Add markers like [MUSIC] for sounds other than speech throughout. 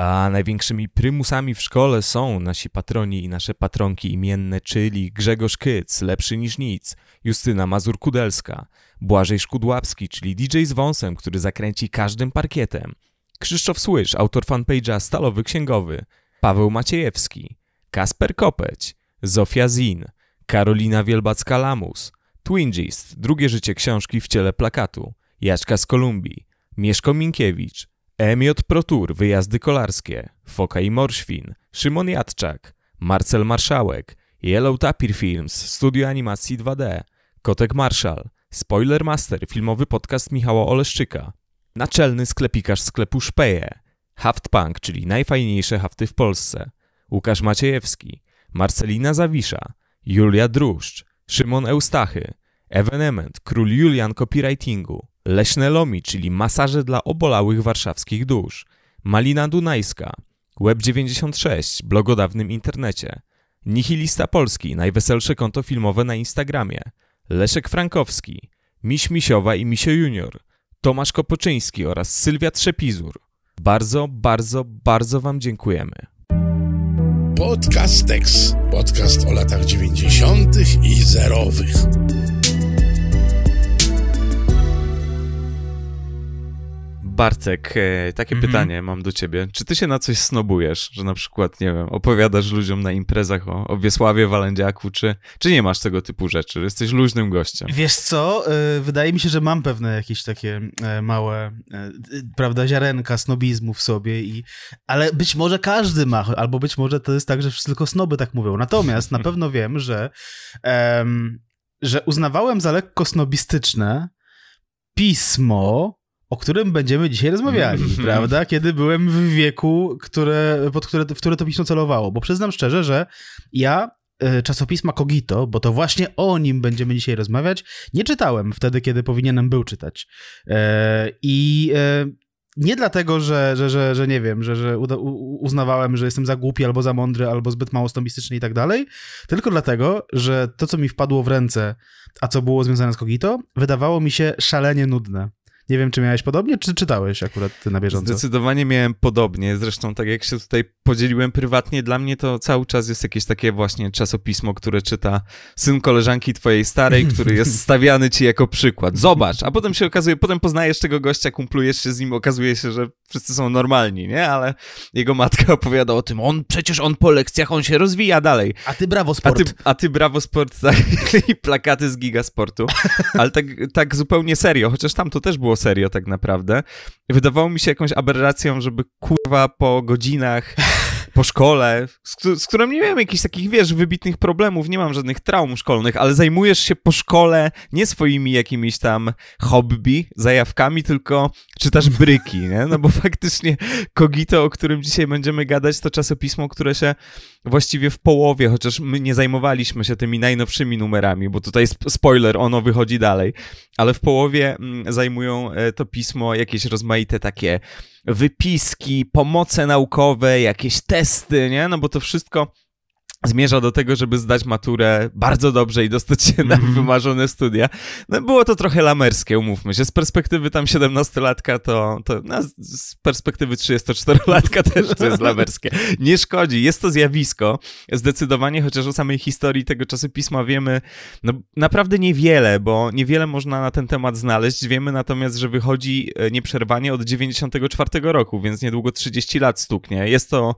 A największymi prymusami w szkole są nasi patroni i nasze patronki imienne, czyli Grzegorz Kyc, Lepszy niż nic, Justyna Mazur-Kudelska, Błażej Szkudłapski, czyli DJ z wąsem, który zakręci każdym parkietem, Krzysztof Słysz, autor fanpage'a Stalowy Księgowy, Paweł Maciejewski, Kasper Kopeć, Zofia Zin, Karolina Wielbacka-Lamus, Twingist, Drugie życie książki w ciele plakatu, Jaczka z Kolumbii, Mieszko Minkiewicz, Emiot Protur, wyjazdy kolarskie, Foka i Morświn, Szymon Jadczak, Marcel Marszałek, Yellow Tapir Films, studio animacji 2D, Kotek Marszal, Spoiler Master, filmowy podcast Michała Oleszczyka, naczelny sklepikarz sklepu Szpeje, Haftpunk, czyli najfajniejsze hafty w Polsce, Łukasz Maciejewski, Marcelina Zawisza, Julia Druszcz, Szymon Eustachy, Evenement, król Julian copywritingu, Leśne Lomi, czyli masaże dla obolałych warszawskich dusz, Malina Dunajska, Web96, blog o dawnym internecie, Nihilista Polski, najweselsze konto filmowe na Instagramie, Leszek Frankowski, Miś Misiowa i Misio Junior, Tomasz Kopoczyński oraz Sylwia Trzepizur. Bardzo, bardzo, bardzo Wam dziękujemy. Podcast Tex. Podcast o latach 90. i zerowych. Bartek, e, takie mhm. pytanie mam do ciebie. Czy ty się na coś snobujesz, że na przykład, nie wiem, opowiadasz ludziom na imprezach o, o Wiesławie Walendziaku, czy, czy nie masz tego typu rzeczy? Jesteś luźnym gościem. Wiesz co, e, wydaje mi się, że mam pewne jakieś takie e, małe, prawda, ziarenka snobizmu w sobie i, ale być może każdy ma, albo być może to jest tak, że tylko snoby tak mówią. Natomiast na [LAUGHS] pewno wiem, że, że uznawałem za lekko snobistyczne pismo, o którym będziemy dzisiaj rozmawiali, [LAUGHS] prawda? Kiedy byłem w wieku, które, pod które, w które to pismo celowało. Bo przyznam szczerze, że ja e, czasopisma Kogito, bo to właśnie o nim będziemy dzisiaj rozmawiać, nie czytałem wtedy, kiedy powinienem był czytać. E, I e, nie dlatego, że, że, że, że nie wiem, że, że uznawałem, że jestem za głupi albo za mądry, albo zbyt mało stąbistyczny i tak dalej, tylko dlatego, że to, co mi wpadło w ręce, a co było związane z Kogito, wydawało mi się szalenie nudne. Nie wiem, czy miałeś podobnie, czy czytałeś akurat ty na bieżąco? Zdecydowanie miałem podobnie. Zresztą, tak jak się tutaj podzieliłem prywatnie, dla mnie to cały czas jest jakieś takie właśnie czasopismo, które czyta syn koleżanki twojej starej, który jest [LAUGHS] stawiany ci jako przykład. Zobacz, a potem się okazuje, potem poznajesz tego gościa, kumplujesz się z nim, okazuje się, że wszyscy są normalni, nie? Ale jego matka opowiada o tym, on przecież on po lekcjach, on się rozwija dalej. A ty brawo sport. A ty, a ty brawo sport, tak? [LAUGHS] I plakaty z gigasportu. Ale tak, tak zupełnie serio, chociaż tam to też było serio tak naprawdę. Wydawało mi się jakąś aberracją, żeby kurwa po godzinach po szkole, z, z którą nie miałem jakichś takich, wiesz, wybitnych problemów, nie mam żadnych traum szkolnych, ale zajmujesz się po szkole nie swoimi jakimiś tam hobby, zajawkami, tylko czytasz bryki, nie? No bo [LAUGHS] faktycznie Kogito, o którym dzisiaj będziemy gadać, to czasopismo, które się właściwie w połowie, chociaż my nie zajmowaliśmy się tymi najnowszymi numerami, bo tutaj spoiler, ono wychodzi dalej, ale w połowie mm, zajmują e, to pismo jakieś rozmaite takie wypiski, pomoce naukowe, jakieś testy, nie? No bo to wszystko zmierza do tego, żeby zdać maturę bardzo dobrze i dostać się na mhm. wymarzone studia. No było to trochę lamerskie, umówmy się. Z perspektywy tam 17-latka to, to no, z perspektywy 34-latka [LAUGHS] też to jest lamerskie. Nie szkodzi, jest to zjawisko. Zdecydowanie, chociaż o samej historii tego czasopisma wiemy no, naprawdę niewiele, bo niewiele można na ten temat znaleźć. Wiemy natomiast, że wychodzi e, nieprzerwanie od 94 roku, więc niedługo 30 lat stuknie. Jest to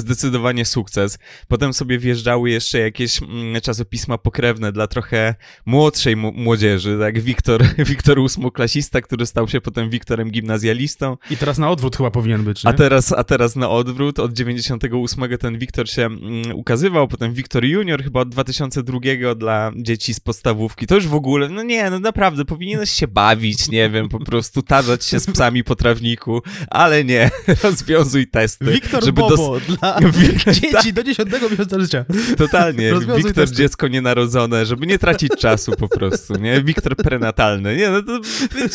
zdecydowanie sukces. Potem sobie wjeżdżały jeszcze jakieś mm, czasopisma pokrewne dla trochę młodszej młodzieży, tak? Wiktor, [LAUGHS] Wiktor ósmoklasista, który stał się potem Wiktorem gimnazjalistą. I teraz na odwrót chyba powinien być, nie? A teraz, a teraz na odwrót. Od 98 ten Wiktor się mm, ukazywał, potem Wiktor Junior chyba od 2002 dla dzieci z podstawówki. To już w ogóle, no nie, no naprawdę, powinieneś się bawić, nie wiem, po prostu tarzać się z psami po trawniku, ale nie, [LAUGHS] rozwiązuj testy. Wiktor żeby Bobo dos... [LAUGHS] Dzieci [LAUGHS] tak. do 10 miesiąca życia. Totalnie. Wiktor dziecko nienarodzone, żeby nie tracić czasu po prostu, nie? Wiktor prenatalny. Nie, no to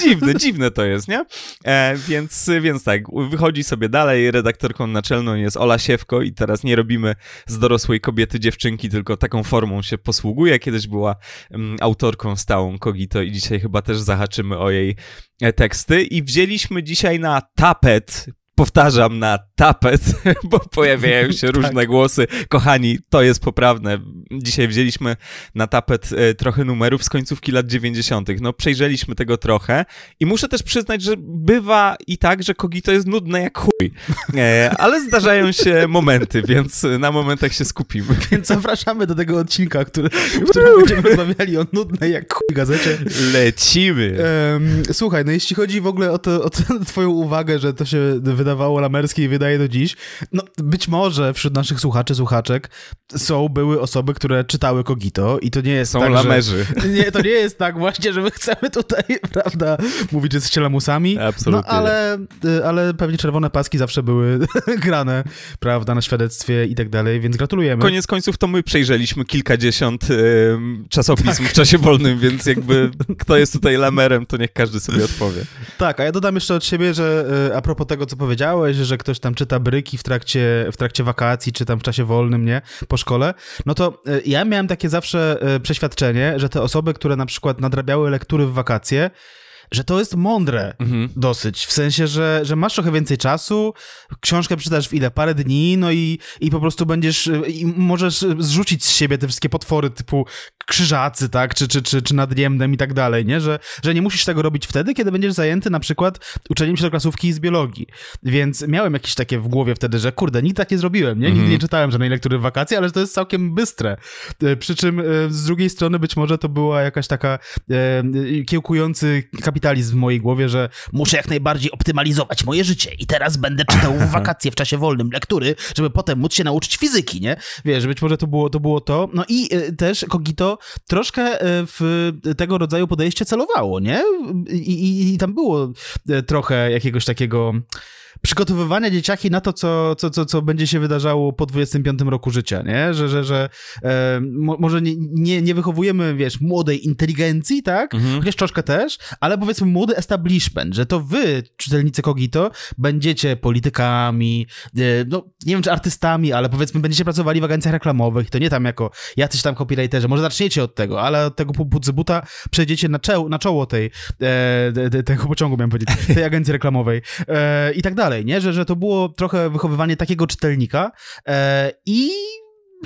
dziwne, dziwne to jest, nie? E, więc, więc tak, wychodzi sobie dalej, redaktorką naczelną jest Ola Siewko i teraz nie robimy z dorosłej kobiety dziewczynki, tylko taką formą się posługuje. Kiedyś była m, mm, autorką stałą Kogito i dzisiaj chyba też zahaczymy o jej e, teksty i wzięliśmy dzisiaj na tapet powtarzam na tapet, [LAUGHS] bo pojawiają się [LAUGHS] tak. różne głosy. Kochani, to jest poprawne. Dzisiaj wzięliśmy na tapet e, trochę numerów z końcówki lat 90. No, przejrzeliśmy tego trochę i muszę też przyznać, że bywa i tak, że Kogito jest nudne jak chuj. E, ale zdarzają się [LAUGHS] momenty, więc na momentach tak się skupimy. Więc zapraszamy do tego odcinka, który, w którym będziemy rozmawiali o nudnej jak chuj gazecie. Lecimy. słuchaj, no jeśli chodzi w ogóle o, to, o twoją uwagę, że to się wydaje wydawało lamerskiej i wydaje do dziś. No, być może wśród naszych słuchaczy, słuchaczek są, były osoby, które czytały Kogito i to nie jest są tak, lamerzy. Że, [LAUGHS] nie, to nie jest tak właśnie, że my chcemy tutaj, [LAUGHS] prawda, mówić, że jesteście lamusami. No, Absolutnie. No, ale, y, ale pewnie czerwone paski zawsze były [LAUGHS] grane, prawda, na świadectwie i tak dalej, więc gratulujemy. Koniec końców to my przejrzeliśmy kilkadziesiąt y, czasopism tak. w czasie wolnym, więc jakby kto jest tutaj lamerem, to niech każdy sobie odpowie. Tak, a ja dodam jeszcze od siebie, że y, a propos tego, co powiedziałem, powiedziałeś, że ktoś tam czyta bryki w trakcie, w trakcie wakacji, czy tam w czasie wolnym, nie, po szkole, no to e, ja miałem takie zawsze e, przeświadczenie, że te osoby, które na przykład nadrabiały lektury w wakacje, że to jest mądre mhm. dosyć, w sensie, że, że masz trochę więcej czasu, książkę przeczytasz w ile? Parę dni, no i, i po prostu będziesz, i możesz zrzucić z siebie te wszystkie potwory typu krzyżacy, tak, czy, czy, czy, czy nad Niemnem i tak dalej, nie? Że, że nie musisz tego robić wtedy, kiedy będziesz zajęty na przykład uczeniem się do klasówki z biologii. Więc miałem jakieś takie w głowie wtedy, że kurde, nigdy tak nie zrobiłem, nie? Nigdy mhm. nie czytałem żadnej lektury w wakacje, ale to jest całkiem bystre. E, przy czym e, z drugiej strony być może to była jakaś taka e, kiełkujący kapitalizm w mojej głowie, że muszę jak najbardziej optymalizować moje życie i teraz będę czytał w wakacje w czasie wolnym lektury, żeby potem móc się nauczyć fizyki, nie? Wiesz, być może to było to. Było to. No i y, też Kogito troszkę y, w tego rodzaju podejście celowało, nie? I, i, i tam było y, trochę jakiegoś takiego przygotowywania dzieciaki na to, co, co, co, co będzie się wydarzało po 25 roku życia, nie? Że, że, że e, może nie, nie, nie, wychowujemy, wiesz, młodej inteligencji, tak? Mhm. Chociaż troszkę też, ale powiedzmy młody establishment, że to wy, czytelnicy Kogito, będziecie politykami, e, no nie wiem czy artystami, ale powiedzmy będziecie pracowali w agencjach reklamowych, to nie tam jako jacyś tam copywriterzy, może zaczniecie od tego, ale od tego budzybuta przejdziecie na, czoło, na czoło tej, e, tego pociągu, miałem powiedzieć, tej agencji reklamowej e, i tak dalej dalej, nie? Że, że to było trochę wychowywanie takiego czytelnika e, i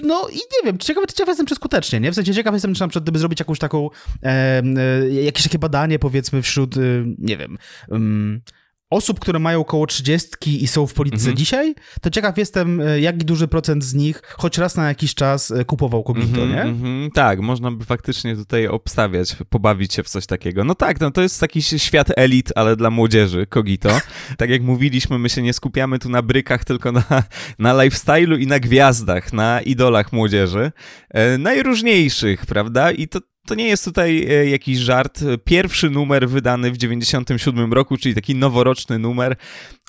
no i nie wiem, czy ciekaw jestem, czy skutecznie, nie? W sensie ciekaw jestem, czy na przykład gdyby zrobić jakąś taką, e, e, jakieś takie badanie, powiedzmy, wśród, e, nie wiem, osób, które mają około 30 i są w polityce mhm. dzisiaj, to ciekaw jestem, e, jaki duży procent z nich choć raz na jakiś czas e, kupował kogito, mhm, nie? Mhm. Tak, można by faktycznie tutaj obstawiać, pobawić się w coś takiego. No tak, no to jest taki świat elit, ale dla młodzieży, kogito. [LAUGHS] Tak jak mówiliśmy, my się nie skupiamy tu na brykach, tylko na, na lifestyle'u i na gwiazdach, na idolach młodzieży. E, najróżniejszych, prawda? I to to nie jest tutaj e, jakiś żart. Pierwszy numer wydany w 97 roku, czyli taki noworoczny numer,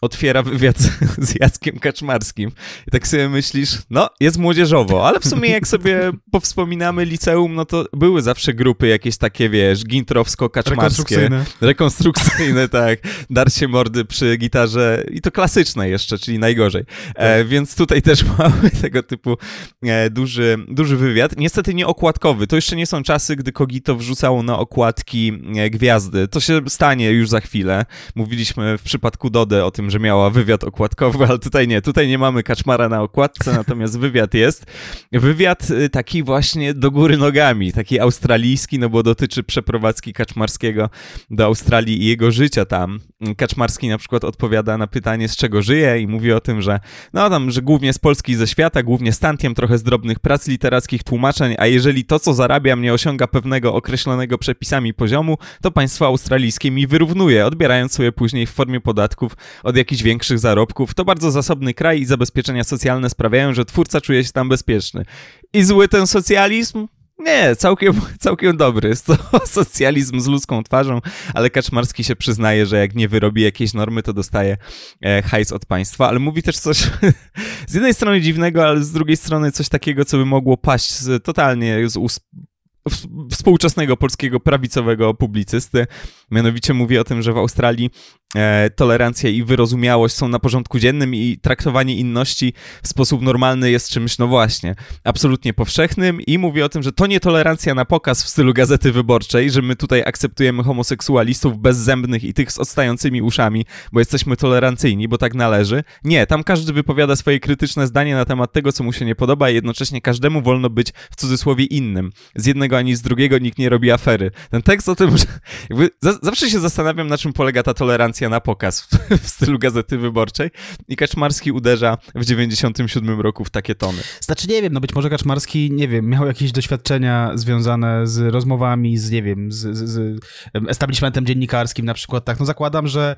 otwiera wywiad z Jackiem Kaczmarskim. I tak sobie myślisz, no, jest młodzieżowo, ale w sumie jak sobie powspominamy liceum, no to były zawsze grupy jakieś takie, wiesz, gintrowsko-kaczmarskie. Rekonstrukcyjne. Rekonstrukcyjne, [LAUGHS] tak. Darcie mordy przy gitarze i to klasyczne jeszcze, czyli najgorzej. E, tak. więc tutaj też [LAUGHS] mamy tego typu e, duży, duży wywiad. Niestety nie okładkowy. To jeszcze nie są czasy, gdy Kogito wrzucało na okładki e, gwiazdy. To się stanie już za chwilę. Mówiliśmy w przypadku Dody o tym tym, że miała wywiad okładkowy, ale tutaj nie, tutaj nie mamy kaczmara na okładce, natomiast wywiad jest. Wywiad y, taki właśnie do góry nogami, taki australijski, no bo dotyczy przeprowadzki Kaczmarskiego do Australii i jego życia tam. Kaczmarski na przykład odpowiada na pytanie, z czego żyje i mówi o tym, że no tam, że głównie z Polski i ze świata, głównie z tantiem, trochę z drobnych prac literackich, tłumaczeń, a jeżeli to, co zarabiam, nie osiąga pewnego określonego przepisami poziomu, to państwo australijskie mi wyrównuje, odbierając sobie później w formie podatków od od jakichś większych zarobków. To bardzo zasobny kraj i zabezpieczenia socjalne sprawiają, że twórca czuje się tam bezpieczny. I zły ten socjalizm? Nie, całkiem, [LAUGHS] całkiem dobry. Jest to [LAUGHS] socjalizm z ludzką twarzą, ale Kaczmarski się przyznaje, że jak nie wyrobi jakiejś normy, to dostaje e, hajs od państwa, ale mówi też coś [LAUGHS] z jednej strony dziwnego, ale z drugiej strony coś takiego, co by mogło paść z, totalnie z ust współczesnego polskiego prawicowego publicysty. Mianowicie mówi o tym, że w Australii e, tolerancja i wyrozumiałość są na porządku dziennym i traktowanie inności w sposób normalny jest czymś, no właśnie, absolutnie powszechnym i mówi o tym, że to nie tolerancja na pokaz w stylu gazety wyborczej, że my tutaj akceptujemy homoseksualistów bezzębnych i tych z odstającymi uszami, bo jesteśmy tolerancyjni, bo tak należy. Nie, tam każdy wypowiada swoje krytyczne zdanie na temat tego, co mu się nie podoba i jednocześnie każdemu wolno być w cudzysłowie innym. Z jednego jednego ani z drugiego nikt nie robi afery. Ten tekst o tym, że zawsze się zastanawiam, na czym polega ta tolerancja na pokaz w, w stylu Gazety Wyborczej i Kaczmarski uderza w 97 roku w takie tony. Znaczy nie wiem, no być może Kaczmarski, nie wiem, miał jakieś doświadczenia związane z rozmowami, z nie wiem, z, z, z establishmentem dziennikarskim na przykład, tak, no zakładam, że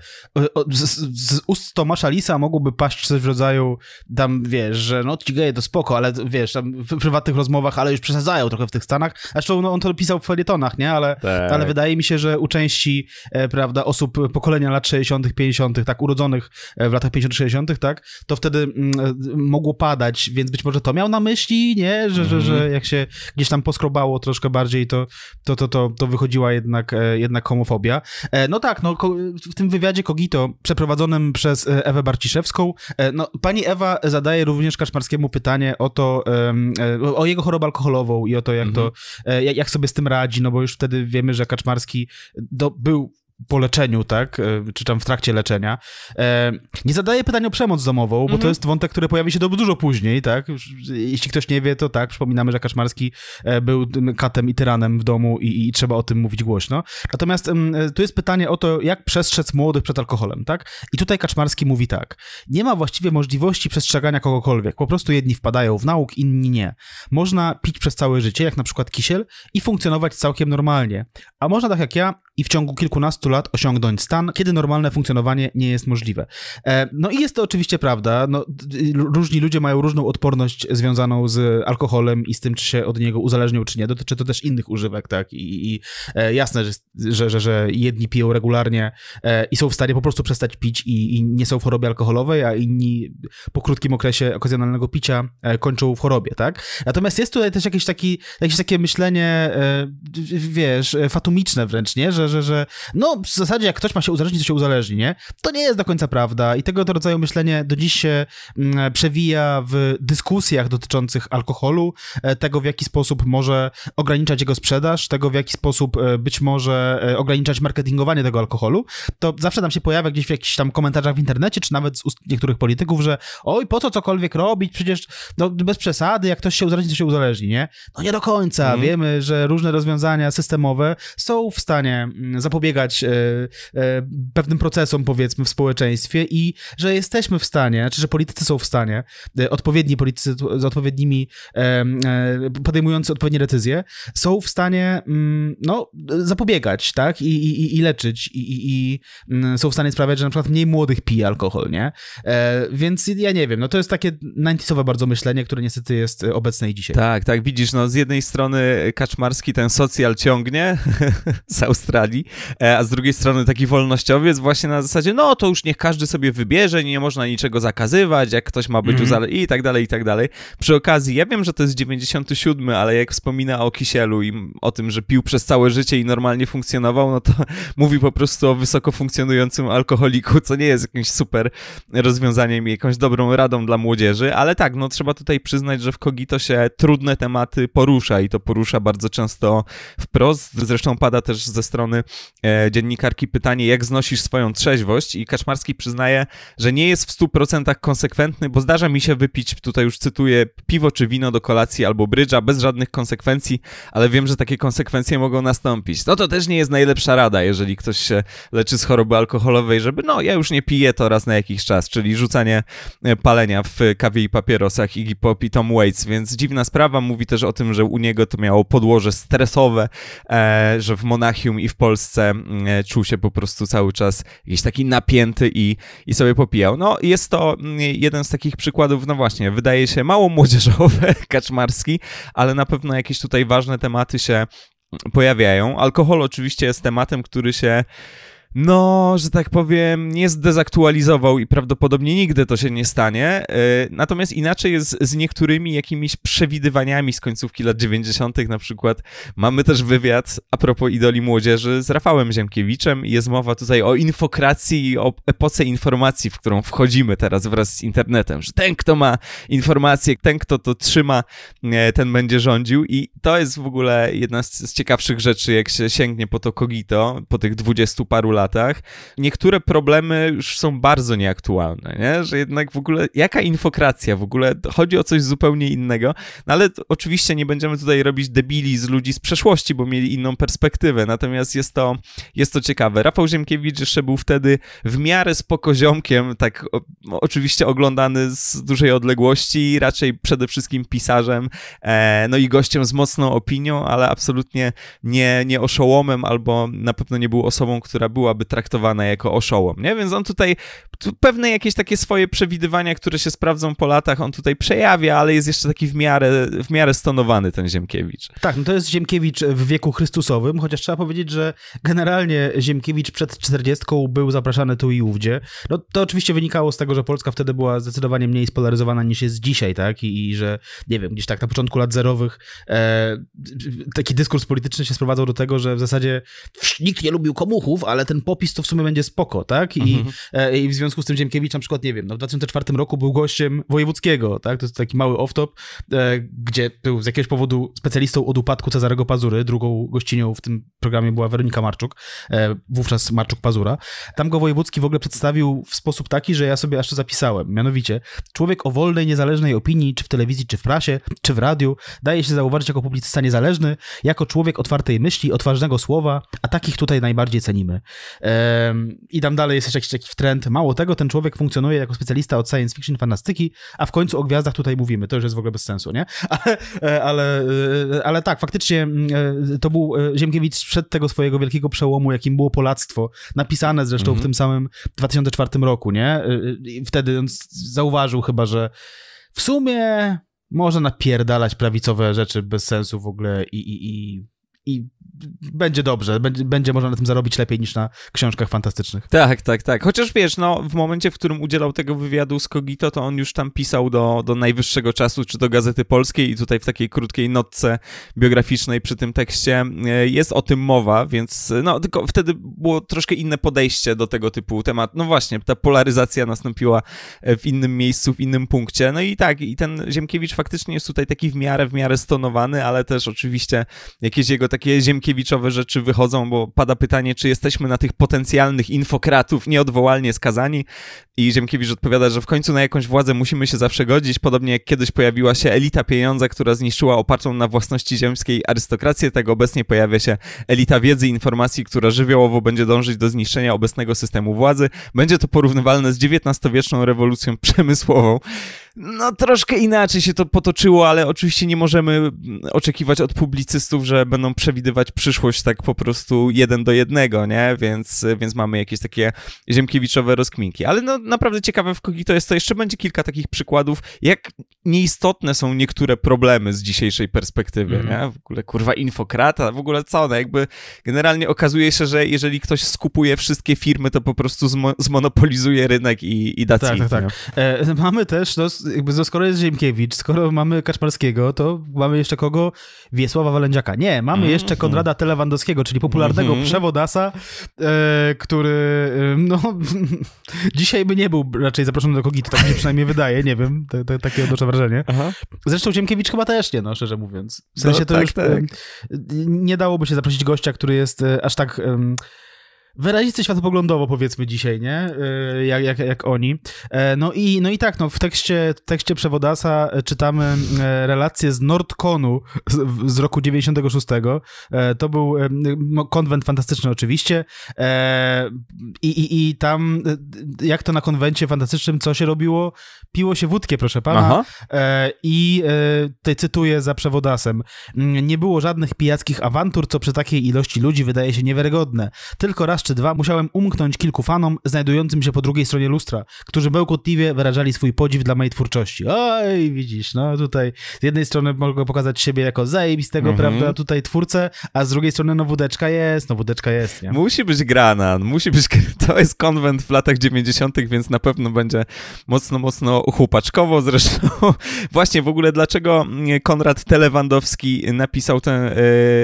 z, z ust Tomasza Lisa mogłoby paść coś w rodzaju, tam wiesz, że no ci geje to spoko, ale wiesz, tam w prywatnych rozmowach, ale już przesadzają trochę w tych Stanach, aż Zresztą no, on to pisał w felietonach, nie? Ale, tak. ale wydaje mi się, że u części e, prawda, osób pokolenia lat 60., 50., tak, urodzonych e, w latach 50., 60., tak, to wtedy m, mm, e, mogło padać, więc być może to miał na myśli, nie? Że, że, że mhm. jak się gdzieś tam poskrobało troszkę bardziej, to, to, to, to, to wychodziła jednak, e, jednak homofobia. E, no tak, no, w tym wywiadzie Kogito, przeprowadzonym przez e, Ewę Barciszewską, no, pani Ewa zadaje również Kaczmarskiemu pytanie o to, o jego chorobę alkoholową i o to, jak to mhm. E, jak sobie z tym radzi, no bo już wtedy wiemy, że Kaczmarski e, do, był po leczeniu, tak, e, czy tam w trakcie leczenia, e, nie zadaję pytań o przemoc domową, bo to mhm. jest wątek, który pojawi się dużo później, tak. Jeśli ktoś nie wie, to tak, przypominamy, że Kaczmarski e, był katem i tyranem w domu i, i trzeba o tym mówić głośno. Natomiast tu jest pytanie o to, jak przestrzec młodych przed alkoholem, tak? I tutaj Kaczmarski mówi tak. Nie ma właściwie możliwości przestrzegania kogokolwiek. Po prostu jedni wpadają w nauk, inni nie. Można pić przez całe życie, jak na przykład kisiel, i funkcjonować całkiem normalnie. A można tak jak ja, i w ciągu kilkunastu lat osiągnąć stan, kiedy normalne funkcjonowanie nie jest możliwe. E, no i jest to oczywiście prawda. No, y, różni ludzie mają różną odporność związaną z alkoholem i z tym, czy się od niego uzależnią, czy nie. Dotyczy to też innych używek, tak? I, i e, jasne, że, że, że, że, jedni piją regularnie e, i są w stanie po prostu przestać pić i, i nie są w chorobie alkoholowej, a inni po krótkim okresie okazjonalnego picia kończą w chorobie, tak? Natomiast jest tutaj też jakieś, taki, jakieś takie myślenie, wiesz, fatumiczne wręcz, nie? Że że, że, no w zasadzie jak ktoś ma się uzależnić, to się uzależni, nie? To nie jest do końca prawda i tego rodzaju myślenie do dziś się mm, przewija w dyskusjach dotyczących alkoholu, e, tego w jaki sposób może ograniczać jego sprzedaż, tego w jaki sposób e, być może e, ograniczać marketingowanie tego alkoholu, to zawsze tam się pojawia gdzieś w jakichś tam komentarzach w internecie, czy nawet z ust niektórych polityków, że oj, po co cokolwiek robić, przecież no, bez przesady, jak ktoś się uzależni, to się uzależni, nie? No nie do końca. Mm. Wiemy, że różne rozwiązania systemowe są w stanie Mm, zapobiegać e, e, pewnym procesom, powiedzmy, w społeczeństwie i że jesteśmy w stanie, czy że politycy są w stanie, e, odpowiedni politycy z odpowiednimi, podejmujący odpowiednie decyzje, są w stanie mm, no, zapobiegać, tak, i, i, i leczyć i, i, i mm, są w stanie sprawiać, że na przykład mniej młodych pije alkohol, nie? Więc ja nie wiem, no to jest takie 90 bardzo myślenie, które niestety jest obecne i dzisiaj. Tak, tak, widzisz, no z jednej strony Kaczmarski ten socjal ciągnie [LAUGHS] z Australii, E, a z drugiej strony taki wolnościowiec właśnie na zasadzie, no to już niech każdy sobie wybierze, nie można niczego zakazywać, jak ktoś ma być mm -hmm. uzależniony i tak dalej, i tak dalej. Przy okazji, ja wiem, że to jest 97, ale jak wspomina o Kisielu i o tym, że pił przez całe życie i normalnie funkcjonował, no to [LAUGHS] mówi po prostu o wysoko funkcjonującym alkoholiku, co nie jest jakimś super rozwiązaniem i jakąś dobrą radą dla młodzieży, ale tak, no trzeba tutaj przyznać, że w Kogito się trudne tematy porusza i to porusza bardzo często wprost, zresztą pada też ze strony strony e, dziennikarki pytanie, jak znosisz swoją trzeźwość i Kaczmarski przyznaje, że nie jest w 100% konsekwentny, bo zdarza mi się wypić, tutaj już cytuję, piwo czy wino do kolacji albo brydża bez żadnych konsekwencji, ale wiem, że takie konsekwencje mogą nastąpić. No to też nie jest najlepsza rada, jeżeli ktoś się leczy z choroby alkoholowej, żeby no ja już nie piję to raz na jakiś czas, czyli rzucanie e, palenia w kawie i papierosach Iggy Pop i Tom Waits, więc dziwna sprawa. Mówi też o tym, że u niego to miało podłoże stresowe, e, że w Monachium i w Polsce Polsce mm, czuł się po prostu cały czas jakiś taki napięty i, i sobie popijał. No jest to mm, jeden z takich przykładów, no właśnie, wydaje się mało [LAUGHS] młodzieżowy, kaczmarski, ale na pewno jakieś tutaj ważne tematy się pojawiają. Alkohol oczywiście jest tematem, który się no, że tak powiem, nie zdezaktualizował i prawdopodobnie nigdy to się nie stanie. E, natomiast inaczej jest z niektórymi jakimiś przewidywaniami z końcówki lat 90. Na przykład mamy też wywiad a propos idoli młodzieży z Rafałem Ziemkiewiczem. Jest mowa tutaj o infokracji i o epoce informacji, w którą wchodzimy teraz wraz z internetem. Że ten, kto ma informacje, ten, kto to trzyma, e, ten będzie rządził. I to jest w ogóle jedna z ciekawszych rzeczy, jak się sięgnie po to Kogito, po tych dwudziestu paru latach latach, niektóre problemy już są bardzo nieaktualne, nie? że jednak w ogóle jaka infokracja w ogóle, chodzi o coś zupełnie innego, no ale oczywiście nie będziemy tutaj robić debili z ludzi z przeszłości, bo mieli inną perspektywę, natomiast jest to, jest to ciekawe. Rafał Ziemkiewicz jeszcze był wtedy w miarę spokoziomkiem, tak o, oczywiście oglądany z dużej odległości, raczej przede wszystkim pisarzem, e, no i gościem z mocną opinią, ale absolutnie nie, nie oszołomem albo na pewno nie był osobą, która była byłaby traktowana jako oszołom, nie? Więc on tutaj tu pewne jakieś takie swoje przewidywania, które się sprawdzą po latach, on tutaj przejawia, ale jest jeszcze taki w miarę, w miarę stonowany ten Ziemkiewicz. Tak, no to jest Ziemkiewicz w wieku chrystusowym, chociaż trzeba powiedzieć, że generalnie Ziemkiewicz przed 40 był zapraszany tu i ówdzie. No to oczywiście wynikało z tego, że Polska wtedy była zdecydowanie mniej spolaryzowana niż jest dzisiaj, tak? I, i że, nie wiem, gdzieś tak na początku lat zerowych e, taki dyskurs polityczny się sprowadzał do tego, że w zasadzie nikt nie lubił komuchów, ale ten ten popis to w sumie będzie spoko, tak? I, mhm. E, i w związku z tym Ziemkiewicz na przykład, nie wiem, no w 2004 roku był gościem wojewódzkiego, tak? To jest taki mały off-top, e, gdzie był z jakiegoś powodu specjalistą od upadku Cezarego Pazury. Drugą gościnią w tym programie była Weronika Marczuk, e, wówczas Marczuk Pazura. Tam go wojewódzki w ogóle przedstawił w sposób taki, że ja sobie aż to zapisałem. Mianowicie, człowiek o wolnej, niezależnej opinii, czy w telewizji, czy w prasie, czy w radiu, daje się zauważyć jako publicysta niezależny, jako człowiek otwartej myśli, odważnego słowa, a takich tutaj najbardziej cenimy. I tam dalej jest jeszcze jakiś, jakiś trend. Mało tego, ten człowiek funkcjonuje jako specjalista od science fiction, fantastyki, a w końcu o gwiazdach tutaj mówimy. To już jest w ogóle bez sensu, nie? [LAUGHS] Ale, e, ale, e, ale tak, faktycznie mm, e, to był Ziemkiewicz przed tego swojego wielkiego przełomu, jakim było Polactwo, napisane zresztą w mhm. tym samym 2004 roku, nie? I wtedy on zauważył chyba, że w sumie można napierdalać prawicowe rzeczy bez sensu w ogóle i, i, i, i będzie dobrze, będzie, będzie można na tym zarobić lepiej niż na książkach fantastycznych. Tak, tak, tak. Chociaż wiesz, no w momencie, w którym udzielał tego wywiadu z Kogito, to on już tam pisał do, do najwyższego czasu, czy do Gazety Polskiej i tutaj w takiej krótkiej notce biograficznej przy tym tekście e, jest o tym mowa, więc no tylko wtedy było troszkę inne podejście do tego typu temat. No właśnie, ta polaryzacja nastąpiła e, w innym miejscu, w innym punkcie. No i tak, i ten Ziemkiewicz faktycznie jest tutaj taki w miarę, w miarę stonowany, ale też oczywiście jakieś jego takie ziemkiewicz Sienkiewiczowe rzeczy wychodzą, bo pada pytanie, czy jesteśmy na tych potencjalnych infokratów nieodwołalnie skazani i Ziemkiewicz odpowiada, że w końcu na jakąś władzę musimy się zawsze godzić, podobnie jak kiedyś pojawiła się elita pieniądza, która zniszczyła opartą na własności ziemskiej arystokrację, tak obecnie pojawia się elita wiedzy i informacji, która żywiołowo będzie dążyć do zniszczenia obecnego systemu władzy. Będzie to porównywalne z XIX-wieczną rewolucją przemysłową. No, troszkę inaczej się to potoczyło, ale oczywiście nie możemy mm, oczekiwać od publicystów, że będą przewidywać przyszłość tak po prostu jeden do jednego, nie? Więc, więc mamy jakieś takie ziemkiewiczowe rozkminki. Ale no, naprawdę ciekawe w Kogito jest to. Jeszcze będzie kilka takich przykładów, jak nieistotne są niektóre problemy z dzisiejszej perspektywy, mm. nie? W ogóle, kurwa, infokrata, w ogóle co ona, no, jakby generalnie okazuje się, że jeżeli ktoś skupuje wszystkie firmy, to po prostu zmo zmonopolizuje rynek i, i da tak, tak, tak. E, mamy też, no, jakby skoro jest Ziemkiewicz, skoro mamy Kaczmarskiego, to mamy jeszcze kogo? Wiesława Walędziaka. Nie, mamy mm -hmm. jeszcze Konrada Telewandowskiego, czyli popularnego mm -hmm. przewodasa, e, który e, no [LAUGHS] dzisiaj by nie był raczej zaproszony do Kogitu, tak mi przynajmniej wydaje, nie wiem, takie odnoszę wrażenie. Aha. Zresztą Ziemkiewicz chyba też nie, no szczerze mówiąc. W sensie no, to tak, już tak. nie dałoby się zaprosić gościa, który jest e, aż tak wyrazisty światopoglądowo, powiedzmy dzisiaj, nie? E, jak, jak, jak oni. E, no i, no i tak, no, w tekście, tekście przewodasa e, czytamy relację z Nordkonu z, z roku 96. To był no, konwent fantastyczny oczywiście I, i, i tam, jak to na konwencie fantastycznym, co się robiło? Piło się wódkę, proszę pana. Aha. I tutaj cytuję za przewodasem. Nie było żadnych pijackich awantur, co przy takiej ilości ludzi wydaje się niewiarygodne. Tylko raz czy dwa musiałem umknąć kilku fanom znajdującym się po drugiej stronie lustra, którzy bełkotliwie wyrażali swój podziw dla mojej twórczości. Oj, widzisz, no tutaj z jednej strony mogę pokazać siebie jako zajebistego, mhm. prawda, tutaj twórcę, a z drugiej strony no wódeczka jest, no wódeczka jest, nie? Musi być grana, musi być, [LAUGHS] to jest konwent w latach 90., więc na pewno będzie mocno, mocno chłopaczkowo zresztą. [LAUGHS] Właśnie w ogóle dlaczego mm, Konrad Telewandowski napisał tę,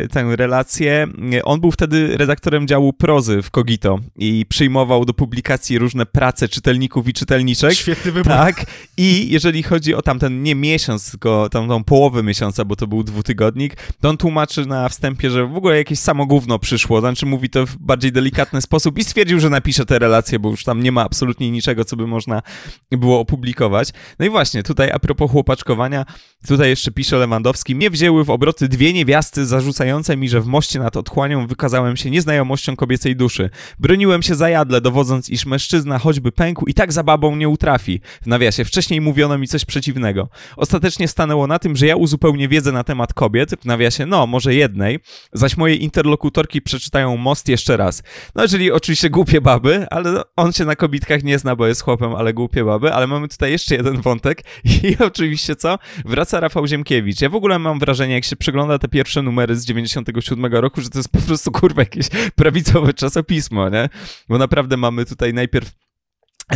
y, tę relację? On był wtedy redaktorem działu prozy w Kogito i przyjmował do publikacji różne prace czytelników i czytelniczek. Świetny wybór. Tak. I jeżeli chodzi o tamten, nie miesiąc, tylko tamtą połowę miesiąca, bo to był dwutygodnik, to on tłumaczy na wstępie, że w ogóle jakieś samo gówno przyszło, znaczy mówi to w bardziej delikatny sposób i stwierdził, że napisze te relacje, bo już tam nie ma absolutnie niczego, co by można było opublikować. No i właśnie, tutaj a propos chłopaczkowania, tutaj jeszcze pisze Lewandowski, mnie wzięły w obroty dwie niewiasty zarzucające mi, że w moście nad otchłanią wykazałem się nieznajomością kobiecej duszy. Broniłem się zajadle, dowodząc, iż mężczyzna choćby pękł i tak za babą nie utrafi. W nawiasie, wcześniej mówiono mi coś przeciwnego. Ostatecznie stanęło na tym, że ja uzupełnię wiedzę na temat kobiet, w nawiasie, no, może jednej, zaś moje interlokutorki przeczytają most jeszcze raz. No, czyli oczywiście głupie baby, ale on się na kobitkach nie zna, bo jest chłopem, ale głupie baby, ale mamy tutaj jeszcze jeden wątek [LAUGHS] i oczywiście co? Wraca Rafał Ziemkiewicz. Ja w ogóle mam wrażenie, jak się przegląda te pierwsze numery z 97 roku, że to jest po prostu kurwa jakieś prawicowe czasopismo pismo, nie? Bo naprawdę mamy tutaj najpierw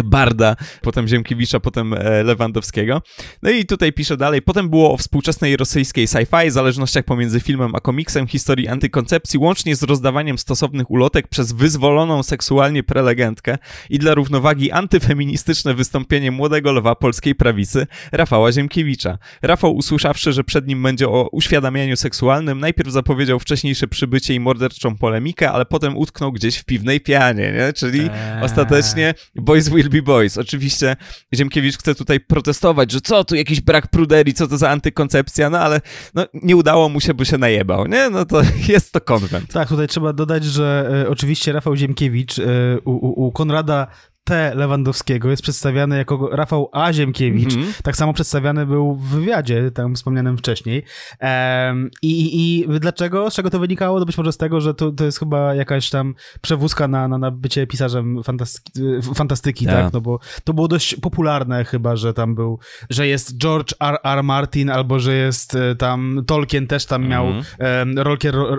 Barda, potem Ziemkiewicza, potem e, Lewandowskiego. No i tutaj pisze dalej, potem było o współczesnej rosyjskiej sci-fi, zależnościach pomiędzy filmem a komiksem, historii antykoncepcji, łącznie z rozdawaniem stosownych ulotek przez wyzwoloną seksualnie prelegentkę i dla równowagi antyfeministyczne wystąpienie młodego lwa polskiej prawicy Rafała Ziemkiewicza. Rafał usłyszawszy, że przed nim będzie o uświadamianiu seksualnym, najpierw zapowiedział wcześniejsze przybycie i morderczą polemikę, ale potem utknął gdzieś w piwnej pianie, nie? Czyli eee. ostatecznie Boys Will Be Boys. Oczywiście Ziemkiewicz chce tutaj protestować, że co tu jakiś brak pruderii, co to za antykoncepcja, no ale no, nie udało mu się, bo się najebał, nie? No to [LAUGHS] jest to konwent. Tak, tutaj trzeba dodać, że e, oczywiście Rafał Ziemkiewicz e, u, u Konrada T. Lewandowskiego jest przedstawiany jako Rafał A. Ziemkiewicz. Mm -hmm. Tak samo przedstawiany był w wywiadzie, tam wspomnianym wcześniej. Um, i, I dlaczego? Z czego to wynikało? To być może z tego, że to, to jest chyba jakaś tam przewózka na, na, na bycie pisarzem fantasty fantastyki, tak. tak? No bo to było dość popularne chyba, że tam był, że jest George R. R. Martin albo że jest e, tam Tolkien też tam miał mm -hmm. um,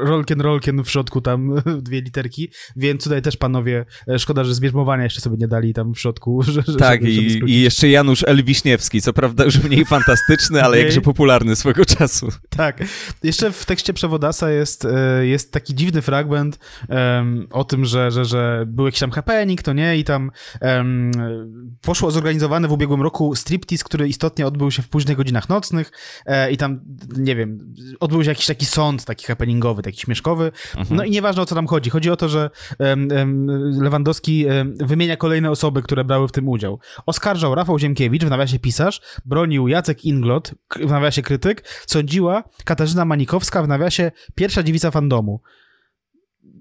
rolkien, rolkien w środku tam [LAUGHS] dwie literki, więc tutaj też panowie, e, szkoda, że zbierzmowania jeszcze sobie nie da dali tam w środku. [LAUGHS] Że, że, tak, żeby, żeby i, i, jeszcze Janusz L. Wiśniewski, co prawda już mniej [LAUGHS] fantastyczny, ale jakże popularny swego czasu. Tak. Jeszcze w tekście Przewodasa jest, e, jest taki dziwny fragment um, o tym, że, że, że był jakiś tam happening, to nie, i tam um, poszło zorganizowane w ubiegłym roku striptease, który istotnie odbył się w późnych godzinach nocnych e, i tam, nie wiem, odbył się jakiś taki sąd, taki happeningowy, taki śmieszkowy. Mhm. No i nieważne o co tam chodzi. Chodzi o to, że um, Lewandowski wymienia kolejne osoby, które brały w tym udział. Oskarżał Rafał Ziemkiewicz, w nawiasie pisarz, bronił Jacek Inglot, w nawiasie krytyk, sądziła Katarzyna Manikowska, w nawiasie pierwsza dziewica fandomu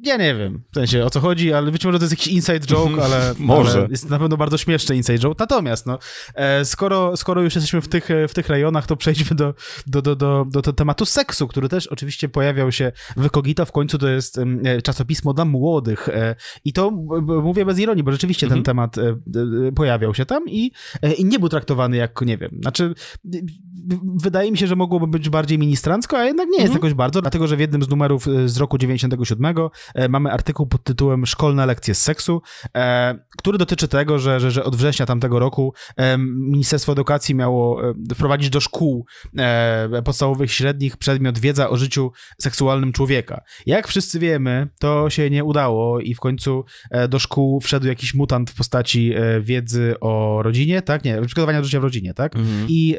ja nie wiem w sensie o co chodzi, ale być może to jest jakiś inside joke, ale, [LAUGHS] może. Ale jest na pewno bardzo śmieszny inside joke. Natomiast no, e, skoro, skoro już jesteśmy w tych, e, w tych rejonach, to przejdźmy do, do, do, do, do, do tematu seksu, który też oczywiście pojawiał się w Kogita. W końcu to jest e, czasopismo dla młodych. I to mówię bez ironii, bo rzeczywiście mhm. ten temat pojawiał się tam i, i nie był traktowany jako, nie wiem, znaczy wydaje mi się, że mogłoby być bardziej ministrancko, a jednak nie jest mhm. jakoś bardzo, dlatego że w jednym z numerów z roku 97 E, mamy artykuł pod tytułem Szkolne lekcje z seksu, e, który dotyczy tego, że, że, że od września tamtego roku e, Ministerstwo Edukacji miało wprowadzić do szkół podstawowych, średnich przedmiot wiedza o życiu seksualnym człowieka. Jak wszyscy wiemy, to się nie udało i w końcu do szkół wszedł jakiś mutant w postaci wiedzy o rodzinie, tak? Nie, przygotowania do życia w rodzinie, tak? Mhm. I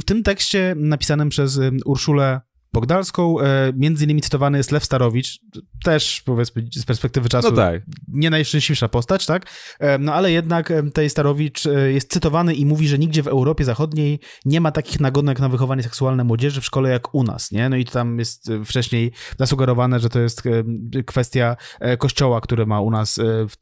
w tym tekście napisanym przez Urszulę Bogdalską. E, między innymi cytowany jest Lew Starowicz, też powiedzmy z perspektywy czasu no tak. nie najszczęśliwsza postać, tak? E, no ale jednak e, tej Starowicz jest cytowany i mówi, że nigdzie w Europie Zachodniej nie ma takich nagonek na wychowanie seksualne młodzieży w szkole jak u nas, nie? No i tam jest wcześniej zasugerowane, że to jest kwestia kościoła, który ma u nas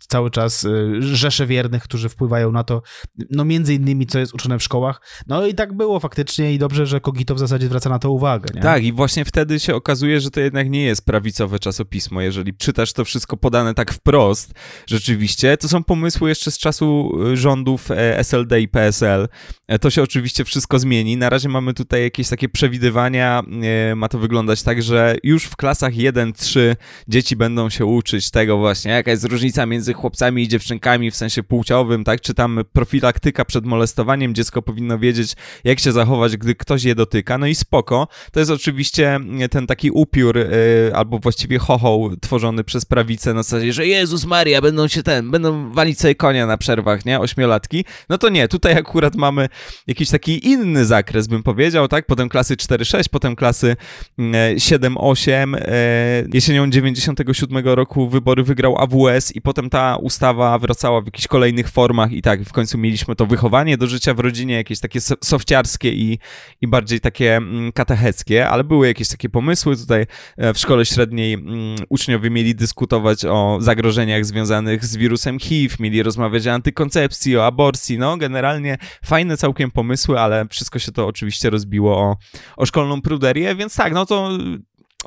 cały czas rzesze wiernych, którzy wpływają na to, no między innymi co jest uczone w szkołach. No i tak było faktycznie i dobrze, że Kogito w zasadzie zwraca na to uwagę, nie? Tak, i właśnie wtedy się okazuje, że to jednak nie jest prawicowe czasopismo. Jeżeli czytasz to wszystko podane tak wprost, rzeczywiście, to są pomysły jeszcze z czasu y, rządów e, SLD i PSL. E, to się oczywiście wszystko zmieni. Na razie mamy tutaj jakieś takie przewidywania. E, ma to wyglądać tak, że już w klasach 1-3 dzieci będą się uczyć tego właśnie, jaka jest różnica między chłopcami i dziewczynkami w sensie płciowym, tak? tam profilaktyka przed molestowaniem. Dziecko powinno wiedzieć, jak się zachować, gdy ktoś je dotyka. No i spoko. To jest oczywiście oczywiście ten taki upiór, y, albo właściwie chochoł tworzony przez prawicę na zasadzie, że Jezus Maria, będą się ten, będą walić sobie konia na przerwach, nie? Ośmiolatki. No to nie, tutaj akurat mamy jakiś taki inny zakres, bym powiedział, tak? Potem klasy 4-6, potem klasy 7-8. Y, y, jesienią 97 roku wybory wygrał AWS i potem ta ustawa wracała w jakichś kolejnych formach i tak, w końcu mieliśmy to wychowanie do życia w rodzinie, jakieś takie sofciarskie i, i bardziej takie mm, katecheckie, ale były były jakieś takie pomysły. Tutaj e, w szkole średniej mm, uczniowie mieli dyskutować o zagrożeniach związanych z wirusem HIV, mieli rozmawiać o antykoncepcji, o aborcji. No, generalnie fajne całkiem pomysły, ale wszystko się to oczywiście rozbiło o, o szkolną pruderię, więc tak, no to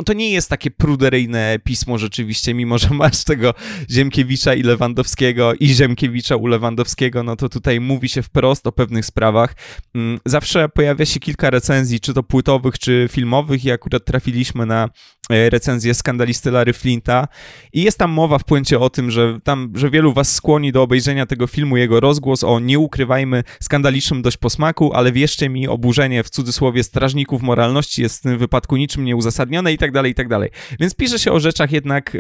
to nie jest takie pruderyjne pismo rzeczywiście, mimo że masz tego Ziemkiewicza i Lewandowskiego i Ziemkiewicza u Lewandowskiego, no to tutaj mówi się wprost o pewnych sprawach. Mm, zawsze pojawia się kilka recenzji, czy to płytowych, czy filmowych i akurat trafiliśmy na E, recenzję skandalisty Larry Flinta i jest tam mowa w płycie o tym, że tam, że wielu was skłoni do obejrzenia tego filmu jego rozgłos o nie ukrywajmy skandalicznym dość posmaku, ale wierzcie mi, oburzenie w cudzysłowie strażników moralności jest w tym wypadku niczym nieuzasadnione i tak dalej, i tak dalej. Więc pisze się o rzeczach jednak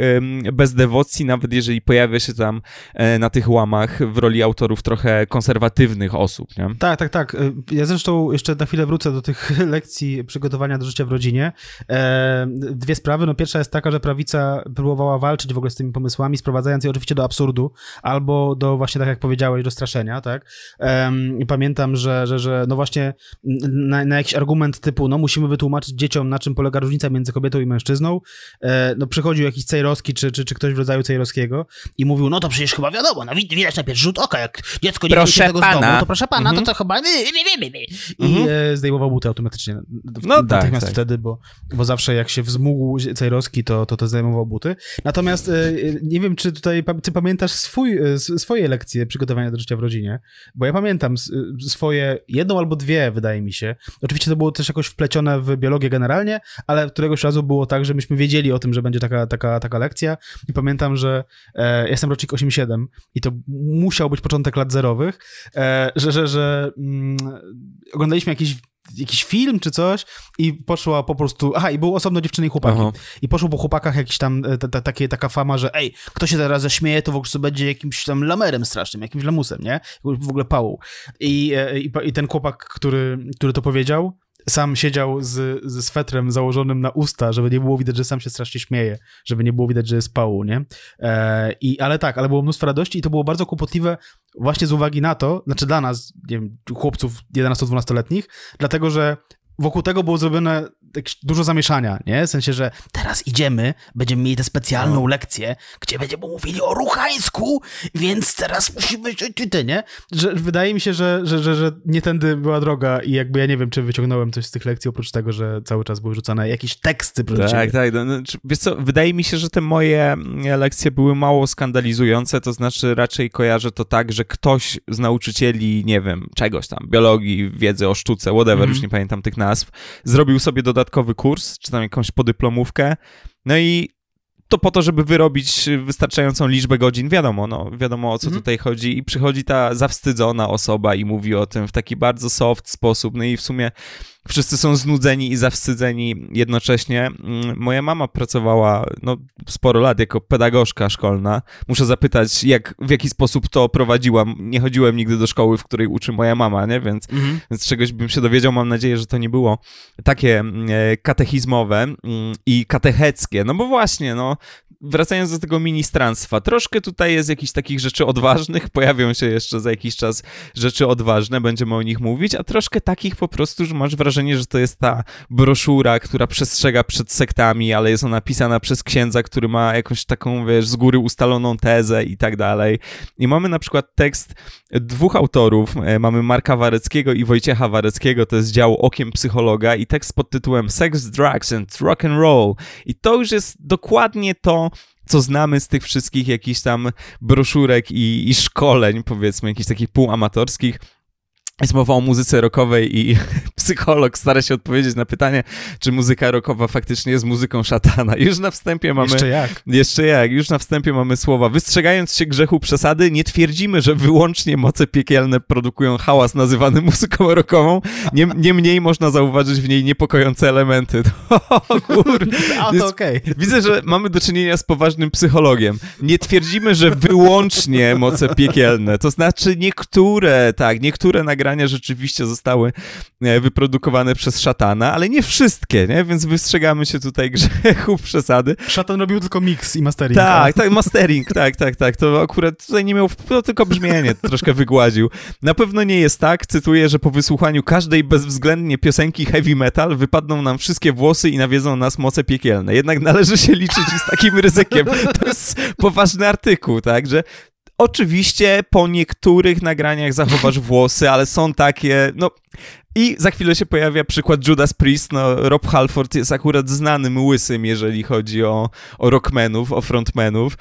bez dewocji, nawet jeżeli pojawia się tam e, na tych łamach w roli autorów trochę konserwatywnych osób, nie? Tak, tak, tak. E, ja zresztą jeszcze na chwilę wrócę do tych [LAUGHS] lekcji przygotowania do życia w rodzinie. Dwie dwie sprawy. No pierwsza jest taka, że prawica próbowała walczyć w ogóle z tymi pomysłami, sprowadzając je oczywiście do absurdu, albo do właśnie, tak jak powiedziałeś, do straszenia, tak? Um, pamiętam, że, że, że no właśnie mm, na, na, jakiś argument typu, no musimy wytłumaczyć dzieciom, na czym polega różnica między kobietą i mężczyzną, e, no przychodził jakiś cejrowski, czy, czy, czy ktoś w rodzaju cejrowskiego i mówił, no to przecież chyba wiadomo, no widać na pierwszy rzut oka, jak dziecko nie proszę tego pana. z domu, no to proszę pana, no mhm. to to chyba... I mhm. e, zdejmował buty automatycznie. no tak, tak. wtedy, bo, bo zawsze jak się wzmógł Cajroski, Cejrowski to, to, to zdejmował buty. Natomiast e, nie wiem, czy tutaj ty pamiętasz swój, e, swoje lekcje przygotowania do życia w rodzinie, bo ja pamiętam e, swoje jedną albo dwie, wydaje mi się. Oczywiście to było też jakoś wplecione w biologię generalnie, ale któregoś razu było tak, że myśmy wiedzieli o tym, że będzie taka, taka, taka lekcja i pamiętam, że e, jestem rocznik 87 i to musiał być początek lat zerowych, e, że, że, że mm, oglądaliśmy jakieś jakiś film czy coś i poszła po prostu, aha, i był osobno dziewczyny i chłopaki. Aha. I poszło po chłopakach jakiś tam e, ta, takie, taka fama, że ej, kto się teraz zaśmieje, to w ogóle będzie jakimś tam lamerem strasznym, jakimś lamusem, nie? W ogóle pałą. I, e, i, i ten chłopak, który, który to powiedział, sam siedział z, ze swetrem założonym na usta, żeby nie było widać, że sam się strasznie śmieje, żeby nie było widać, że jest pału, nie? E, i, ale tak, ale było mnóstwo radości i to było bardzo kłopotliwe właśnie z uwagi na to, znaczy dla nas, nie wiem, chłopców 11-12-letnich, dlatego, że wokół tego było zrobione dużo zamieszania, nie? W sensie, że teraz idziemy, będziemy mieli tę specjalną no. lekcję, gdzie będziemy mówili o ruchańsku, więc teraz musimy ty, nie? Że, wydaje mi się, że, że, że, że nie tędy była droga i jakby ja nie wiem, czy wyciągnąłem coś z tych lekcji, oprócz tego, że cały czas były rzucane jakieś teksty. Tak, ciebie. tak. No, no wiesz co, wydaje mi się, że te moje mm, lekcje były mało skandalizujące, to znaczy raczej kojarzę to tak, że ktoś z nauczycieli, nie wiem, czegoś tam, biologii, wiedzy o sztuce, whatever, mm. już nie pamiętam tych nazw, zrobił sobie dodatkowy kurs, czy tam jakąś podyplomówkę, no i to po to, żeby wyrobić y, wystarczającą liczbę godzin. Wiadomo, no, wiadomo o co mhm. tutaj chodzi. I przychodzi ta zawstydzona osoba i mówi o tym w taki bardzo soft sposób. No i w sumie wszyscy są znudzeni i zawstydzeni jednocześnie. Mm, moja mama pracowała no, sporo lat jako pedagogzka szkolna. Muszę zapytać, jak, w jaki sposób to prowadziłam. Nie chodziłem nigdy do szkoły, w której uczy moja mama, nie? Więc, mhm. więc czegoś bym się dowiedział. Mam nadzieję, że to nie było takie mm, e, katechizmowe mm, i katecheckie. No bo właśnie, no, wracając do tego ministranstwa, troszkę tutaj jest jakichś takich rzeczy odważnych, [LAUGHS] pojawią się jeszcze za jakiś czas rzeczy odważne, będziemy o nich mówić, a troszkę takich po prostu, że masz wrażenie, że to jest ta broszura, która przestrzega przed sektami, ale jest ona pisana przez księdza, który ma jakąś taką, wiesz, z góry ustaloną tezę i tak dalej. I mamy na przykład tekst dwóch autorów, e, mamy Marka Wareckiego i Wojciecha Wareckiego, to jest dział Okiem Psychologa i tekst pod tytułem Sex, Drugs and Rock and Roll. I to już jest dokładnie to, co znamy z tych wszystkich jakichś tam broszurek i, i szkoleń, powiedzmy, jakichś takich półamatorskich, jest mowa o muzyce rockowej i [LAUGHS] psycholog stara się odpowiedzieć na pytanie, czy muzyka rockowa faktycznie jest muzyką szatana. Już na wstępie mamy... Jeszcze jak. Jeszcze jak. Już na wstępie mamy słowa. Wystrzegając się grzechu przesady, nie twierdzimy, że wyłącznie moce piekielne produkują hałas nazywany muzyką rockową. Niemniej nie można zauważyć w niej niepokojące elementy. [LAUGHS] O kur... [LAUGHS] okej. Okay. Widzę, że mamy do czynienia z poważnym psychologiem. Nie twierdzimy, że wyłącznie moce piekielne. To znaczy niektóre, tak, niektóre nagrania nagrania rzeczywiście zostały e, wyprodukowane przez szatana, ale nie wszystkie, nie? więc wystrzegamy się tutaj [LAUGHS] grzechu przesady. Szatan robił tylko mix i mastering. Tak, tak, tak mastering, [LAUGHS] tak, tak, tak. To akurat tutaj nie miał to no, tylko brzmienie troszkę wygładził. Na pewno nie jest tak, cytuję, że po wysłuchaniu każdej bezwzględnie piosenki heavy metal wypadną nam wszystkie włosy i nawiedzą nas moce piekielne. Jednak należy się liczyć z takim ryzykiem. To jest poważny artykuł, tak, że Oczywiście po niektórych nagraniach zachowasz [LAUGHS] włosy, ale są takie, no... I za chwilę się pojawia przykład Judas Priest, no Rob Halford jest akurat znanym łysym, jeżeli chodzi o, o rockmenów, o frontmenów,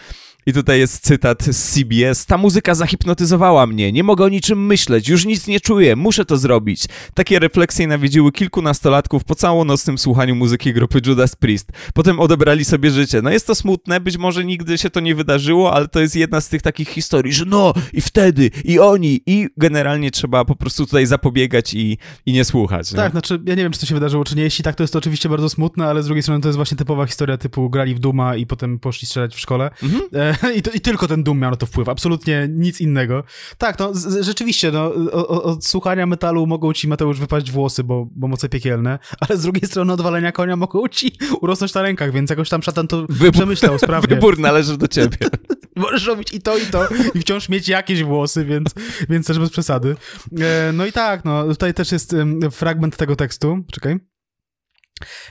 i tutaj jest cytat z CBS. Ta muzyka zahipnotyzowała mnie. Nie mogę o niczym myśleć. Już nic nie czuję. Muszę to zrobić. Takie refleksje nawiedziły kilku nastolatków po całonocnym słuchaniu muzyki grupy Judas Priest. Potem odebrali sobie życie. No jest to smutne. Być może nigdy się to nie wydarzyło, ale to jest jedna z tych takich historii, że no i wtedy i oni i generalnie trzeba po prostu tutaj zapobiegać i, i nie słuchać. Nie? Tak, znaczy ja nie wiem, czy to się wydarzyło, czy nie. Jeśli tak, to jest to oczywiście bardzo smutne, ale z drugiej strony to jest właśnie typowa historia typu grali w Duma i potem poszli strzelać w szkole. Mhm. E [LAUGHS] I, to, I, tylko ten Doom miał na to wpływ, absolutnie nic innego. Tak, no z, rzeczywiście, no, od, słuchania metalu mogą ci, Mateusz, wypaść włosy, bo, bo moce piekielne, ale z drugiej strony odwalenia konia mogą ci urosnąć na rękach, więc jakoś tam szatan to Wybór, przemyślał [LAUGHS] sprawnie. Wybór należy do ciebie. [LAUGHS] Możesz robić i to, i to i wciąż mieć jakieś włosy, więc, więc też bez przesady. E, no i tak, no tutaj też jest fragment tego tekstu, czekaj.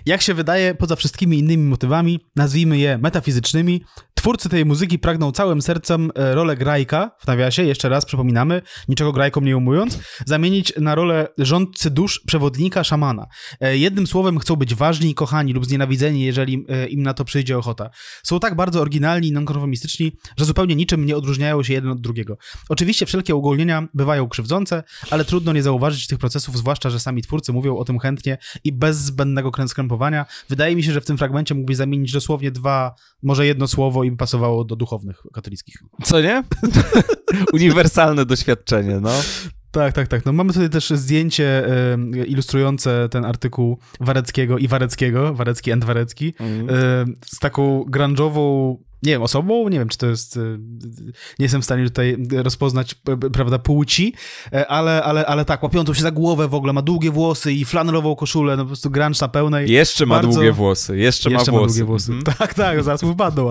Jak się wydaje, poza wszystkimi innymi motywami, nazwijmy je metafizycznymi, Twórcy tej muzyki pragną całym sercem e, rolę Grajka, w nawiasie, jeszcze raz przypominamy, niczego Grajkom nie umując, zamienić na rolę rządcy dusz, przewodnika, szamana. E, jednym słowem chcą być ważni, kochani lub znienawidzeni, jeżeli e, im na to przyjdzie ochota. Są tak bardzo oryginalni i nonkonformistyczni, że zupełnie niczym nie odróżniają się jeden od drugiego. Oczywiście wszelkie ogólnienia bywają krzywdzące, ale trudno nie zauważyć tych procesów, zwłaszcza, że sami twórcy mówią o tym chętnie i bez zbędnego kręskrępowania. Wydaje mi się, że w tym fragmencie mógłby zamienić dosłownie dwa, może jedno słowo i pasowało do duchownych katolickich. Co nie? [LAUGHS] Uniwersalne doświadczenie, no. Tak, tak, tak. No mamy tutaj też zdjęcie y, ilustrujące ten artykuł Wareckiego i Wareckiego, Warecki and Warecki, mm. y, z taką grunge'ową nie wiem, osobą, nie wiem, czy to jest, y, y, nie jestem w stanie tutaj rozpoznać, prawda, płci, e, ale, ale, ale tak, łapiącą się za głowę w ogóle, ma długie włosy i flanelową koszulę, no po prostu grunge na pełnej. Jeszcze ma długie włosy, jeszcze, jeszcze ma włosy. Ma długie włosy. Mm -hmm. [LAUGHS] Tak, tak, zaraz mu wpadną,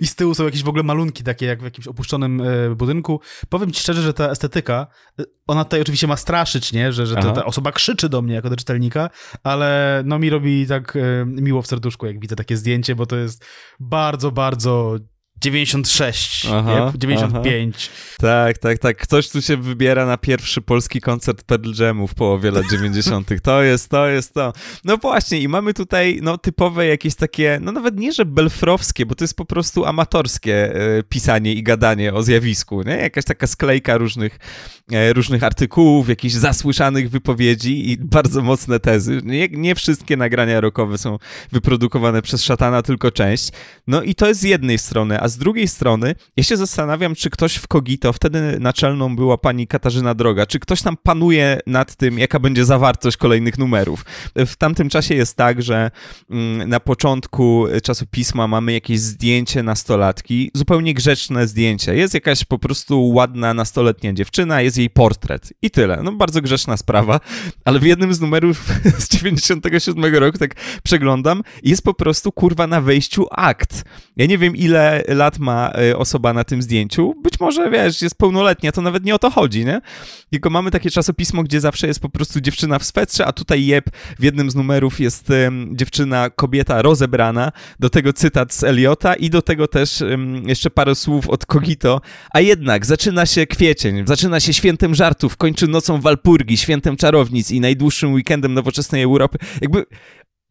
i z tyłu są jakieś w ogóle malunki takie, jak w jakimś opuszczonym e, budynku. Powiem ci szczerze, że ta estetyka, e, ona tutaj oczywiście ma straszyć, nie, że, że ta, ta osoba krzyczy do mnie jako do czytelnika, ale no mi robi tak miło w serduszku, jak widzę takie zdjęcie, bo to jest bardzo, bardzo so 96, aha, 95. Aha. Tak, tak, tak. Ktoś tu się wybiera na pierwszy polski koncert Pearl Jamu w połowie lat 90. To jest, to jest to. No właśnie, i mamy tutaj no, typowe jakieś takie, no nawet nie, że belfrowskie, bo to jest po prostu amatorskie e, pisanie i gadanie o zjawisku, nie? Jakaś taka sklejka różnych, e, różnych artykułów, jakichś zasłyszanych wypowiedzi i bardzo mocne tezy. Nie, nie wszystkie nagrania rokowe są wyprodukowane przez szatana, tylko część. No i to jest z jednej strony, a z drugiej strony ja się zastanawiam, czy ktoś w Kogito, wtedy naczelną była pani Katarzyna Droga, czy ktoś tam panuje nad tym, jaka będzie zawartość kolejnych numerów. W tamtym czasie jest tak, że mm, na początku czasu pisma mamy jakieś zdjęcie nastolatki, zupełnie grzeczne zdjęcie. Jest jakaś po prostu ładna nastoletnia dziewczyna, jest jej portret i tyle. No bardzo grzeczna sprawa, ale w jednym z numerów [LAUGHS] z 97 roku tak przeglądam jest po prostu kurwa na wejściu akt. Ja nie wiem ile lat ma e, osoba na tym zdjęciu. Być może, wiesz, jest pełnoletnia, to nawet nie o to chodzi, nie? Tylko mamy takie czasopismo, gdzie zawsze jest po prostu dziewczyna w swetrze, a tutaj jeb, w jednym z numerów jest um, dziewczyna, kobieta rozebrana, do tego cytat z Eliota i do tego też um, jeszcze parę słów od Kogito, a jednak zaczyna się kwiecień, zaczyna się świętem żartów, kończy nocą Walpurgi, świętem czarownic i najdłuższym weekendem nowoczesnej Europy. Jakby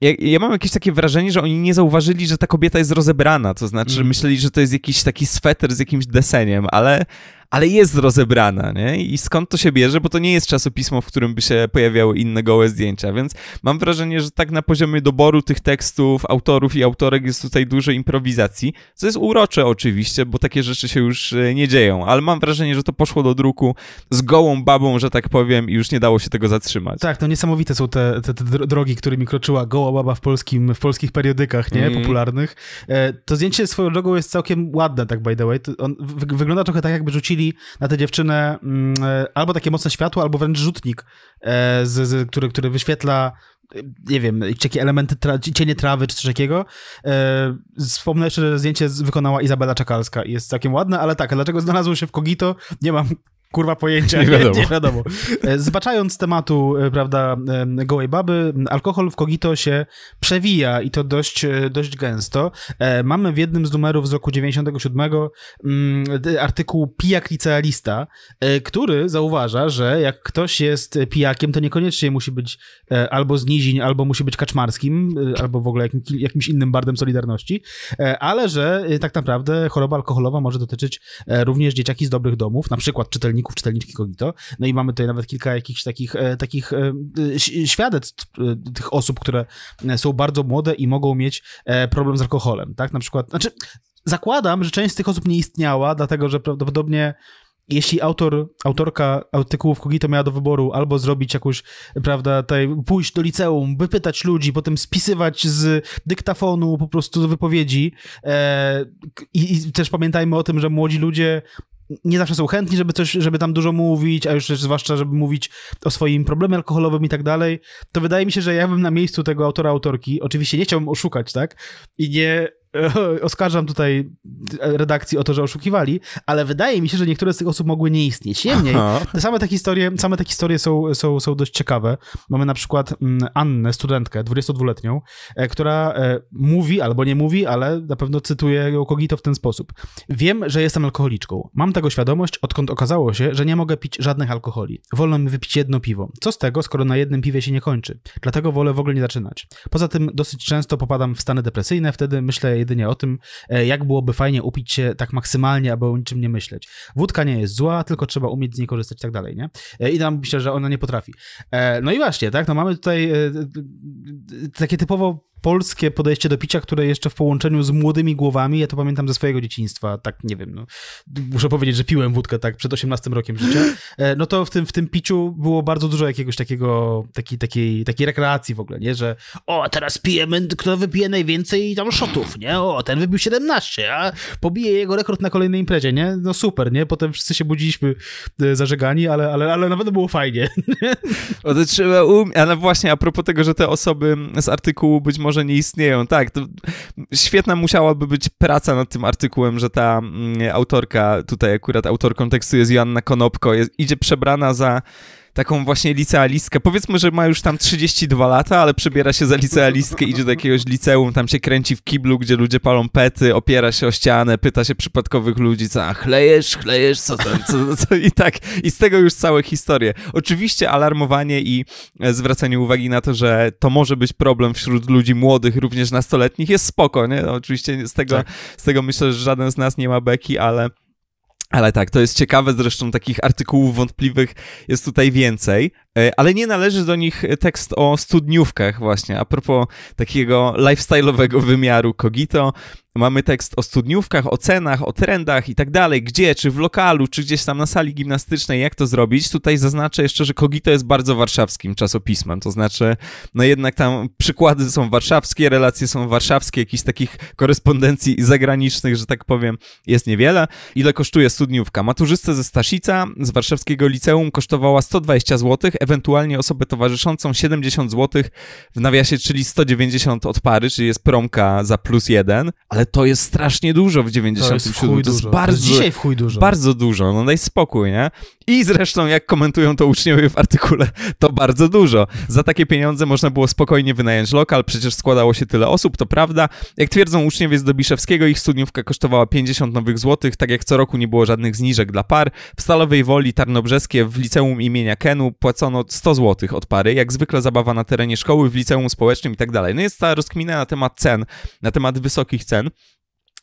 ja, ja, mam jakieś takie wrażenie, że oni nie zauważyli, że ta kobieta jest rozebrana, to znaczy mm. myśleli, że to jest jakiś taki sweter z jakimś deseniem, ale, ale jest rozebrana, nie? I skąd to się bierze? Bo to nie jest czasopismo, w którym by się pojawiały inne gołe zdjęcia, więc mam wrażenie, że tak na poziomie doboru tych tekstów, autorów i autorek jest tutaj dużo improwizacji, co jest urocze oczywiście, bo takie rzeczy się już e, nie dzieją, ale mam wrażenie, że to poszło do druku z gołą babą, że tak powiem, i już nie dało się tego zatrzymać. Tak, no niesamowite są te, te, te drogi, którymi kroczyła goła baba w, polskim, w polskich periodykach, nie? Mm. Popularnych. E, to zdjęcie swoją drogą jest całkiem ładne, tak by the way. On, wygląda trochę tak, jakby rzucili rzucili na tę dziewczynę mm, e, albo takie mocne światło, albo wręcz rzutnik, e, z, z, który, który wyświetla e, nie wiem, jakie elementy, tra cienie trawy czy coś takiego. E, wspomnę jeszcze, że zdjęcie wykonała Izabela Czakalska i jest całkiem ładne, ale tak, dlaczego znalazło się w Kogito? Nie mam kurwa pojęcia, nie wiadomo. Nie, nie wiadomo. [LAUGHS] E, zbaczając tematu, e, prawda, e, gołej baby, alkohol w Kogito się przewija i to dość, dość gęsto. Mamy w jednym z numerów z roku 97 mm, artykuł Pijak licealista, który zauważa, że jak ktoś jest pijakiem, to niekoniecznie musi być albo z Nizin, albo musi być kaczmarskim, albo w ogóle jakimś innym bardem Solidarności, ale że tak naprawdę choroba alkoholowa może dotyczyć również dzieciaki z dobrych domów, na przykład czytelników czytelników, czytelniczki Kogito. No i mamy tutaj nawet kilka jakichś takich, e, takich e, świadectw e, tych osób, które są bardzo młode i mogą mieć problem z alkoholem, tak? Na przykład, znaczy zakładam, że część z tych osób nie istniała, dlatego że prawdopodobnie jeśli autor, autorka artykułów Kogito miała do wyboru albo zrobić jakąś, prawda, tutaj pójść do liceum, wypytać ludzi, potem spisywać z dyktafonu po prostu do wypowiedzi e, i, i, też pamiętajmy o tym, że młodzi ludzie nie zawsze są chętni, żeby coś, żeby tam dużo mówić, a już zwłaszcza, żeby mówić o swoim problemie alkoholowym i tak dalej, to wydaje mi się, że ja bym na miejscu tego autora, autorki, oczywiście nie chciałbym oszukać, tak? I nie [LAUGHS] oskarżam tutaj redakcji o to, że oszukiwali, ale wydaje mi się, że niektóre z tych osób mogły nie istnieć. Niemniej, te same te historie, same te historie są, są, są dość ciekawe. Mamy na przykład mm, Annę, studentkę, 22-letnią, e, która e, mówi albo nie mówi, ale na pewno cytuję ją Kogito w ten sposób. Wiem, że jestem alkoholiczką. Mam tego świadomość, odkąd okazało się, że nie mogę pić żadnych alkoholi. Wolno mi wypić jedno piwo. Co z tego, skoro na jednym piwie się nie kończy? Dlatego wolę w ogóle nie zaczynać. Poza tym dosyć często popadam w stany depresyjne, wtedy myślę jedynie o tym, e, jak byłoby fajnie upić się tak maksymalnie, aby o niczym nie myśleć. Wódka nie jest zła, tylko trzeba umieć z niej korzystać i tak dalej, nie? E, I tam myślę, że ona nie potrafi. E, no i właśnie, tak, no mamy tutaj takie typowo polskie podejście do picia, które jeszcze w połączeniu z młodymi głowami, ja to pamiętam ze swojego dzieciństwa, tak nie wiem, no, muszę powiedzieć, że piłem wódkę tak przed 18 rokiem życia, e, no to w tym, w tym piciu było bardzo dużo jakiegoś takiego, taki, takiej, takiej rekreacji w ogóle, nie, że o, teraz pijemy, kto wypije najwięcej tam szotów, nie, o, ten wybił 17, a pobije jego rekord na kolejnej imprezie, nie, no super, nie, potem wszyscy się budziliśmy e, zażegani, ale, ale, ale nawet było fajnie. O, to trzeba um... Ale no właśnie a propos tego, że te osoby z artykułu być może może nie istnieją. Tak, to świetna musiałaby być praca nad tym artykułem, że ta mm, autorka, tutaj akurat autorką tekstu jest Joanna Konopko, jest, idzie przebrana za taką właśnie licealistkę. Powiedzmy, że ma już tam 32 lata, ale przebiera się za licealistkę, idzie do jakiegoś liceum, tam się kręci w kiblu, gdzie ludzie palą pety, opiera się o ścianę, pyta się przypadkowych ludzi, co, a chlejesz, chlejesz, co to, co, co, i tak. I z tego już całe historie. Oczywiście alarmowanie i e, zwracanie uwagi na to, że to może być problem wśród ludzi młodych, również nastoletnich, jest spoko, nie? oczywiście z tego, tak. z tego myślę, że żaden z nas nie ma beki, ale... Ale tak, to jest ciekawe, zresztą takich artykułów wątpliwych jest tutaj więcej, E, ale nie należy do nich tekst o studniówkach właśnie. A propos takiego lifestyle'owego wymiaru Kogito, mamy tekst o studniówkach, o cenach, o trendach i tak dalej, gdzie, czy w lokalu, czy gdzieś tam na sali gimnastycznej, jak to zrobić. Tutaj zaznaczę jeszcze, że Kogito jest bardzo warszawskim czasopismem, to znaczy, no jednak tam przykłady są warszawskie, relacje są warszawskie, jakichś takich korespondencji zagranicznych, że tak powiem, jest niewiele. Ile kosztuje studniówka? Maturzysta ze Staszica, z warszawskiego liceum kosztowała 120 zł, ewentualnie osobę towarzyszącą 70 zł w nawiasie, czyli 190 od pary, czyli jest promka za plus jeden, ale to jest strasznie dużo w 97. To jest, to jest bardzo, to dzisiaj w chuj dużo. Bardzo dużo, no daj spokój, nie? I zresztą, jak komentują to uczniowie w artykule, to bardzo dużo. Za takie pieniądze można było spokojnie wynająć lokal, przecież składało się tyle osób, to prawda. Jak twierdzą uczniowie z Dobiszewskiego, ich studniówka kosztowała 50 nowych złotych, tak jak co roku nie było żadnych zniżek dla par. W Stalowej Woli Tarnobrzeskie w liceum imienia Kenu płacono 100 no, zł od pary, jak zwykle zabawa na terenie szkoły, w liceum społecznym i tak dalej. No jest ta rozkmina na temat cen, na temat wysokich cen.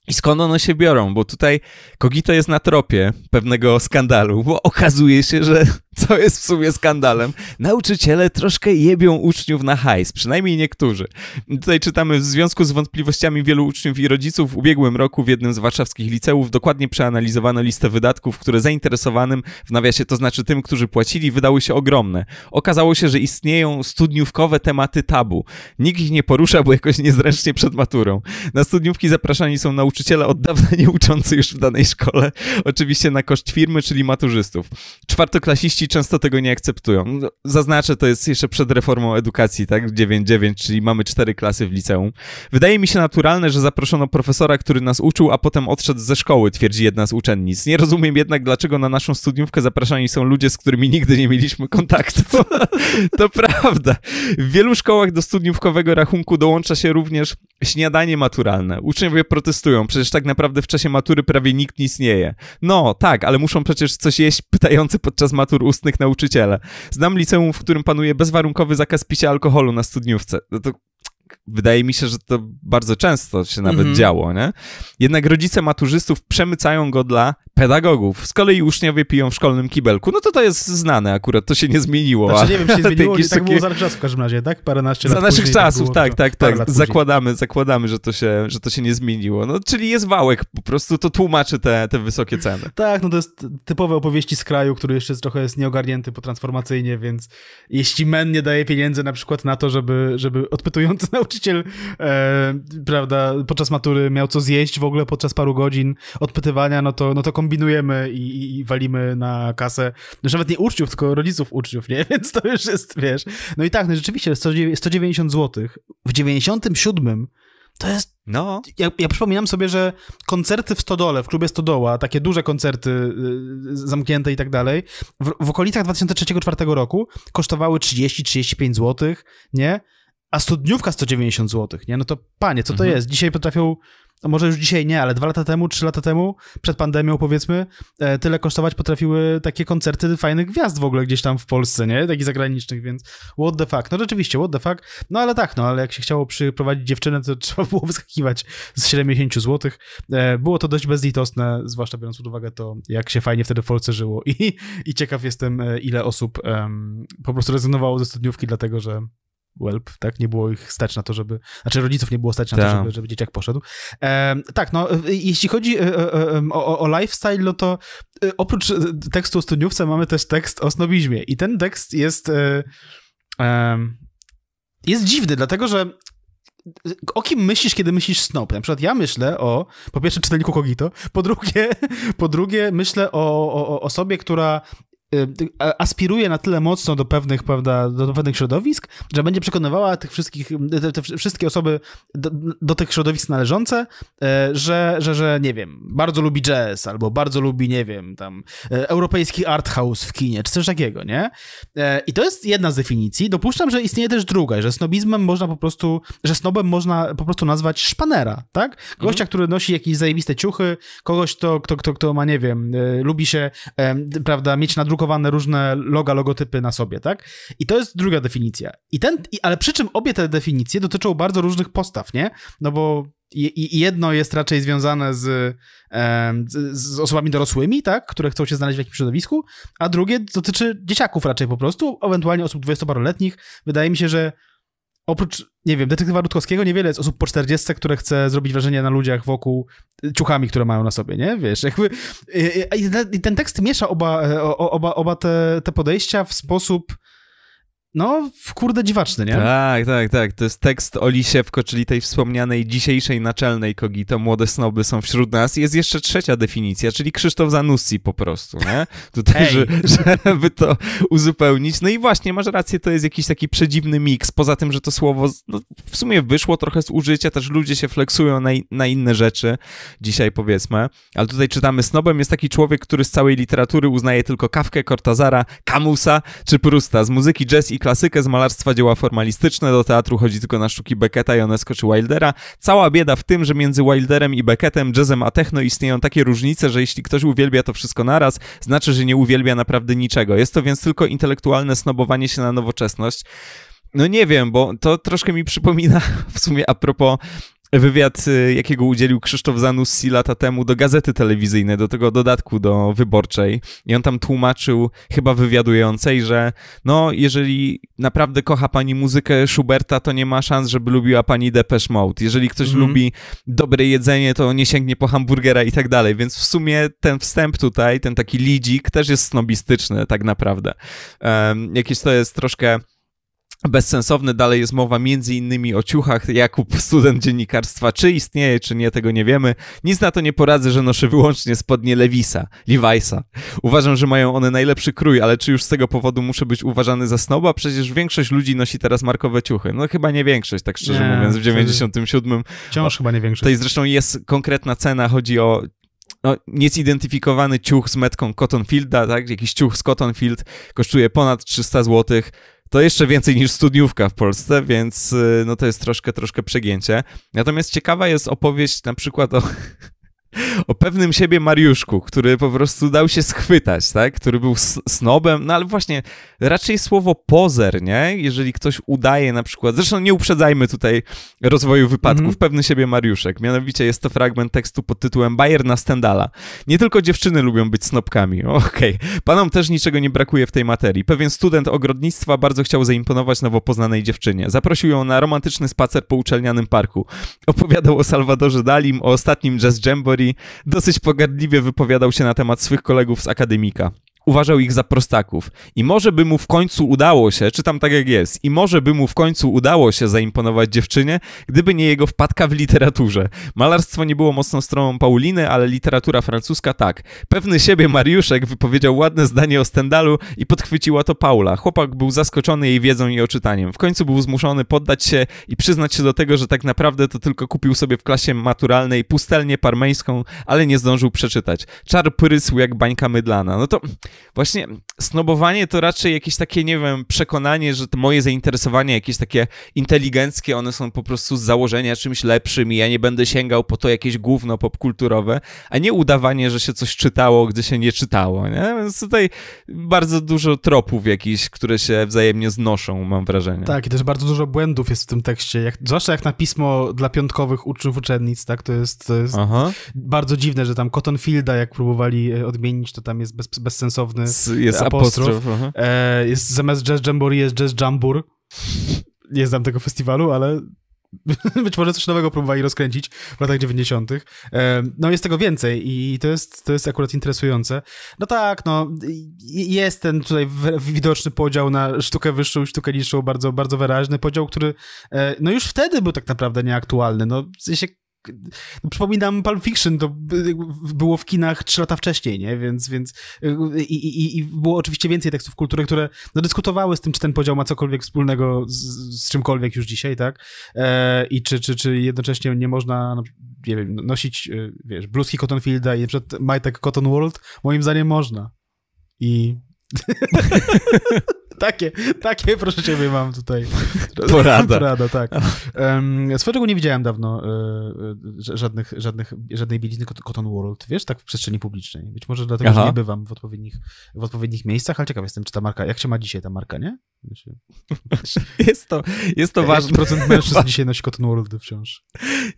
I skąd one się biorą? Bo tutaj Kogito jest na tropie pewnego skandalu, bo okazuje się, że co jest w sumie skandalem, nauczyciele troszkę jebią uczniów na hajs, przynajmniej niektórzy. Tutaj czytamy, w związku z wątpliwościami wielu uczniów i rodziców w ubiegłym roku w jednym z warszawskich liceów dokładnie przeanalizowano listę wydatków, które zainteresowanym, w nawiasie to znaczy tym, którzy płacili, wydały się ogromne. Okazało się, że istnieją studniówkowe tematy tabu. Nikt ich nie porusza, bo jakoś niezręcznie przed maturą. Na studniówki zapraszani są nauczyciele od dawna [LAUGHS] nieuczący już w danej szkole, oczywiście na koszt firmy, czyli maturzystów. Czwartoklasiści dzieci często tego nie akceptują. No, zaznaczę, to jest jeszcze przed reformą edukacji, tak, 9-9, czyli mamy cztery klasy w liceum. Wydaje mi się naturalne, że zaproszono profesora, który nas uczył, a potem odszedł ze szkoły, twierdzi jedna z uczennic. Nie rozumiem jednak, dlaczego na naszą studniówkę zapraszani są ludzie, z którymi nigdy nie mieliśmy kontaktu. To, [LAUGHS] to prawda. W wielu szkołach do studniówkowego rachunku dołącza się również śniadanie maturalne. Uczniowie protestują, przecież tak naprawdę w czasie matury prawie nikt nic nie je. No, tak, ale muszą przecież coś jeść, pytający podczas matur nauczyciele. Znam liceum, w którym panuje bezwarunkowy zakaz picia alkoholu na studniówce. No to wydaje mi się, że to bardzo często się nawet mm -hmm. działo, nie? Jednak rodzice maturzystów przemycają go dla pedagogów. Z kolei uczniowie piją w szkolnym kibelku. No to to jest znane akurat, to się nie zmieniło. Znaczy nie wiem, czy się [LAUGHS] zmieniło, czy tak takie... było za czasów w każdym razie, tak? Parę naście Za naszych tak czasów, tak, tak, tak. tak. Zakładamy, zakładamy, że to, się, że to się nie zmieniło. No czyli jest wałek, po prostu to tłumaczy te, te wysokie ceny. Tak, no to jest typowe opowieści z kraju, który jeszcze trochę jest nieogarnięty potransformacyjnie, więc jeśli men nie daje pieniędzy na przykład na to, żeby, żeby odpytujący [LAUGHS] nauczyciel, e, prawda, podczas matury miał co zjeść w ogóle podczas paru godzin odpytywania, no to, no to kombinujemy i, i, walimy na kasę. Już nawet nie uczniów, tylko rodziców uczniów, nie? [LAUGHS] Więc to już jest, wiesz. No i tak, no rzeczywiście 190 zł. W 97 to jest. No. Ja, ja, przypominam sobie, że koncerty w Stodole, w klubie Stodoła, takie duże koncerty y, y, zamknięte i tak dalej, w, w okolicach 2003-2004 roku kosztowały 30-35 zł, nie? A studniówka 190 zł, nie? No to panie, co to mhm. jest? Dzisiaj potrafią no może już dzisiaj nie, ale dwa lata temu, trzy lata temu, przed pandemią powiedzmy, e, tyle kosztować potrafiły takie koncerty fajnych gwiazd w ogóle gdzieś tam w Polsce, nie? Takich zagranicznych, więc what the fuck. No rzeczywiście, what the fuck. No ale tak, no ale jak się chciało przyprowadzić dziewczynę, to [LAUGHS] trzeba było wyskakiwać z 70 zł. E, było to dość bezlitosne, zwłaszcza biorąc pod uwagę to, jak się fajnie wtedy w Polsce żyło [LAUGHS] i, i ciekaw jestem, e, ile osób um, po prostu rezygnowało ze studniówki, dlatego że Welp, tak? Nie było ich stać na to, żeby. Znaczy rodziców nie było stać na to, tak. żeby, żeby dzieciak poszedł. E, tak, no, y, y, jeśli chodzi y, o, o lifestyle, no to oprócz tekstu o studniówce mamy też tekst o snobizmie. I ten tekst jest. jest dziwny, dlatego że o kim myślisz, kiedy myślisz snob? Na przykład ja myślę o, po pierwsze, czytelniku Kogito, po drugie, [LAUGHS] po drugie myślę o, o, o osobie, która Y, aspiruje na tyle mocno do pewnych, prawda, do pewnych środowisk, że będzie przekonywała tych wszystkich, te, te wszystkie osoby do, do, tych środowisk należące, e, że, że, że, nie wiem, bardzo lubi jazz, albo bardzo lubi, nie wiem, tam e, europejski art house w kinie, czy coś takiego, nie? E, I to jest jedna z definicji. Dopuszczam, że istnieje też druga, że snobizmem można po prostu, że snobem można po prostu nazwać szpanera, tak? Gościa, mhm. który nosi jakieś zajebiste ciuchy, kogoś, kto, kto, kto, kto ma, nie wiem, lubi się, prawda, mieć na drugą drukowane różne loga, logotypy na sobie, tak? I to jest druga definicja. I ten, i, ale przy czym obie te definicje dotyczą bardzo różnych postaw, nie? No bo jedno jest raczej związane z, z, z, osobami dorosłymi, tak, które chcą się znaleźć w jakimś środowisku, a drugie dotyczy dzieciaków raczej po prostu, ewentualnie osób dwudziestoparoletnich. Wydaje mi się, że oprócz, nie wiem, detektywa Rutkowskiego niewiele jest osób po 40, które chce zrobić wrażenie na ludziach wokół y, ciuchami, które mają na sobie, nie? Wiesz, jakby... Y, y, I ten tekst miesza oba, e, oba, oba te, te podejścia w sposób no, w kurde dziwaczny, nie? Tak, tak, tak. To jest tekst Oli Siewko, czyli tej wspomnianej dzisiejszej naczelnej kogito. Młode snoby są wśród nas. Jest jeszcze trzecia definicja, czyli Krzysztof Zanussi po prostu, nie? Tutaj, że, żeby to uzupełnić. No i właśnie, masz rację, to jest jakiś taki przedziwny miks. Poza tym, że to słowo no, w sumie wyszło trochę z użycia, też ludzie się flexują na, na inne rzeczy dzisiaj, powiedzmy. Ale tutaj czytamy, snobem jest taki człowiek, który z całej literatury uznaje tylko Kawkę, Cortazara, Kamusa czy Prusta. Z muzyki jazz i klasykę z malarstwa dzieła formalistyczne, do teatru chodzi tylko na sztuki Becketa, Jonesko czy Wildera. Cała bieda w tym, że między Wilderem i Beckettem, jazzem a techno istnieją takie różnice, że jeśli ktoś uwielbia to wszystko naraz, znaczy, że nie uwielbia naprawdę niczego. Jest to więc tylko intelektualne snobowanie się na nowoczesność. No nie wiem, bo to troszkę mi przypomina [LAUGHS] w sumie a propos wywiad, y, jakiego udzielił Krzysztof Zanussi lata temu do gazety telewizyjnej, do tego dodatku do wyborczej. I on tam tłumaczył, chyba wywiadującej, że no, jeżeli naprawdę kocha pani muzykę Schuberta, to nie ma szans, żeby lubiła pani Depeche Mode. Jeżeli ktoś mm -hmm. lubi dobre jedzenie, to nie sięgnie po hamburgera i tak dalej. Więc w sumie ten wstęp tutaj, ten taki lidzik też jest snobistyczny tak naprawdę. Um, jakieś to jest troszkę bezsensowny. Dalej jest mowa między innymi o ciuchach. Jakub, student dziennikarstwa, czy istnieje, czy nie, tego nie wiemy. Nic na to nie poradzę, że noszę wyłącznie spodnie Lewisa, Levi'sa. Uważam, że mają one najlepszy krój, ale czy już z tego powodu muszę być uważany za snoba? Przecież większość ludzi nosi teraz markowe ciuchy. No chyba nie większość, tak szczerze nie, mówiąc, w 97. Wciąż o, chyba nie większość. Tutaj zresztą jest konkretna cena, chodzi o no, niezidentyfikowany ciuch z metką Cottonfielda, tak? Jakiś ciuch z Cottonfield kosztuje ponad 300 złotych to jeszcze więcej niż studniówka w Polsce, więc y, no to jest troszkę, troszkę przegięcie. Natomiast ciekawa jest opowieść na przykład o [LAUGHS] o pewnym siebie Mariuszku, który po prostu dał się schwytać, tak? Który był snobem, no ale właśnie raczej słowo pozer, nie? Jeżeli ktoś udaje na przykład, zresztą nie uprzedzajmy tutaj rozwoju wypadków, mm -hmm. pewny siebie Mariuszek. Mianowicie jest to fragment tekstu pod tytułem Bayer na Stendala. Nie tylko dziewczyny lubią być snobkami, [LAUGHS] okej. Okay. Panom też niczego nie brakuje w tej materii. Pewien student ogrodnictwa bardzo chciał zaimponować nowo poznanej dziewczynie. Zaprosił ją na romantyczny spacer po uczelnianym parku. Opowiadał o Salwadorze Dalim, o ostatnim jazz jamboree dosyć pogardliwie wypowiadał się na temat swych kolegów z akademika uważał ich za prostaków. I może by mu w końcu udało się, czytam tak jak jest, i może by mu w końcu udało się zaimponować dziewczynie, gdyby nie jego wpadka w literaturze. Malarstwo nie było mocną stroną Pauliny, ale literatura francuska tak. Pewny siebie Mariuszek wypowiedział ładne zdanie o Stendalu i podchwyciła to Paula. Chłopak był zaskoczony jej wiedzą i oczytaniem. W końcu był zmuszony poddać się i przyznać się do tego, że tak naprawdę to tylko kupił sobie w klasie maturalnej pustelnię parmeńską, ale nie zdążył przeczytać. Czar prysł jak bańka mydlana. No to Hvor jeg snobowanie to raczej jakieś takie, nie wiem, przekonanie, że moje zainteresowania jakieś takie inteligenckie, one są po prostu z założenia czymś lepszym i ja nie będę sięgał po to jakieś gówno popkulturowe, a nie udawanie, że się coś czytało, gdy się nie czytało, nie? Więc tutaj bardzo dużo tropów jakichś, które się wzajemnie znoszą, mam wrażenie. Tak, i też bardzo dużo błędów jest w tym tekście, jak, zwłaszcza jak na pismo dla piątkowych uczniów uczennic, tak? To jest, to jest bardzo dziwne, że tam Cotton Fielda, jak próbowali e, odmienić, to tam jest bez, bezsensowny. S jest apostrof. apostrof e, jest, zamiast Jazz Jamboree jest Jazz Jambur. Nie znam tego festiwalu, ale [LAUGHS] być może coś nowego próbowali rozkręcić w latach 90. E, no jest tego więcej i to jest, to jest akurat interesujące. No tak, no jest ten tutaj widoczny podział na sztukę wyższą i sztukę niższą, bardzo, bardzo wyraźny podział, który e, no już wtedy był tak naprawdę nieaktualny. No w sensie no, przypominam, Pulp Fiction to było w kinach trzy lata wcześniej, nie? Więc, więc y, i, i, i, było oczywiście więcej tekstów kultury, które no, dyskutowały z tym, czy ten podział ma cokolwiek wspólnego z, z czymkolwiek już dzisiaj, tak? E, I czy, czy, czy jednocześnie nie można, no, nie wiem, nosić, y, wiesz, bluzki Cottonfielda i na przykład majtek Cotton World? Moim zdaniem można. I... [LAUGHS] takie, takie proszę ciebie mam tutaj. [LAUGHS] Porada. Porada, tak. Um, swojego nie widziałem dawno y, żadnych, żadnych, żadnej bielizny Cotton World, wiesz, tak w przestrzeni publicznej. Być może dlatego, Aha. że nie bywam w odpowiednich, w odpowiednich miejscach, ale ciekaw jestem, czy ta marka, jak się ma dzisiaj ta marka, nie? Znaczy, [LAUGHS] jest to, jest to e, ważny... procent mężczyzn [LAUGHS] dzisiaj nosi Cotton World wciąż.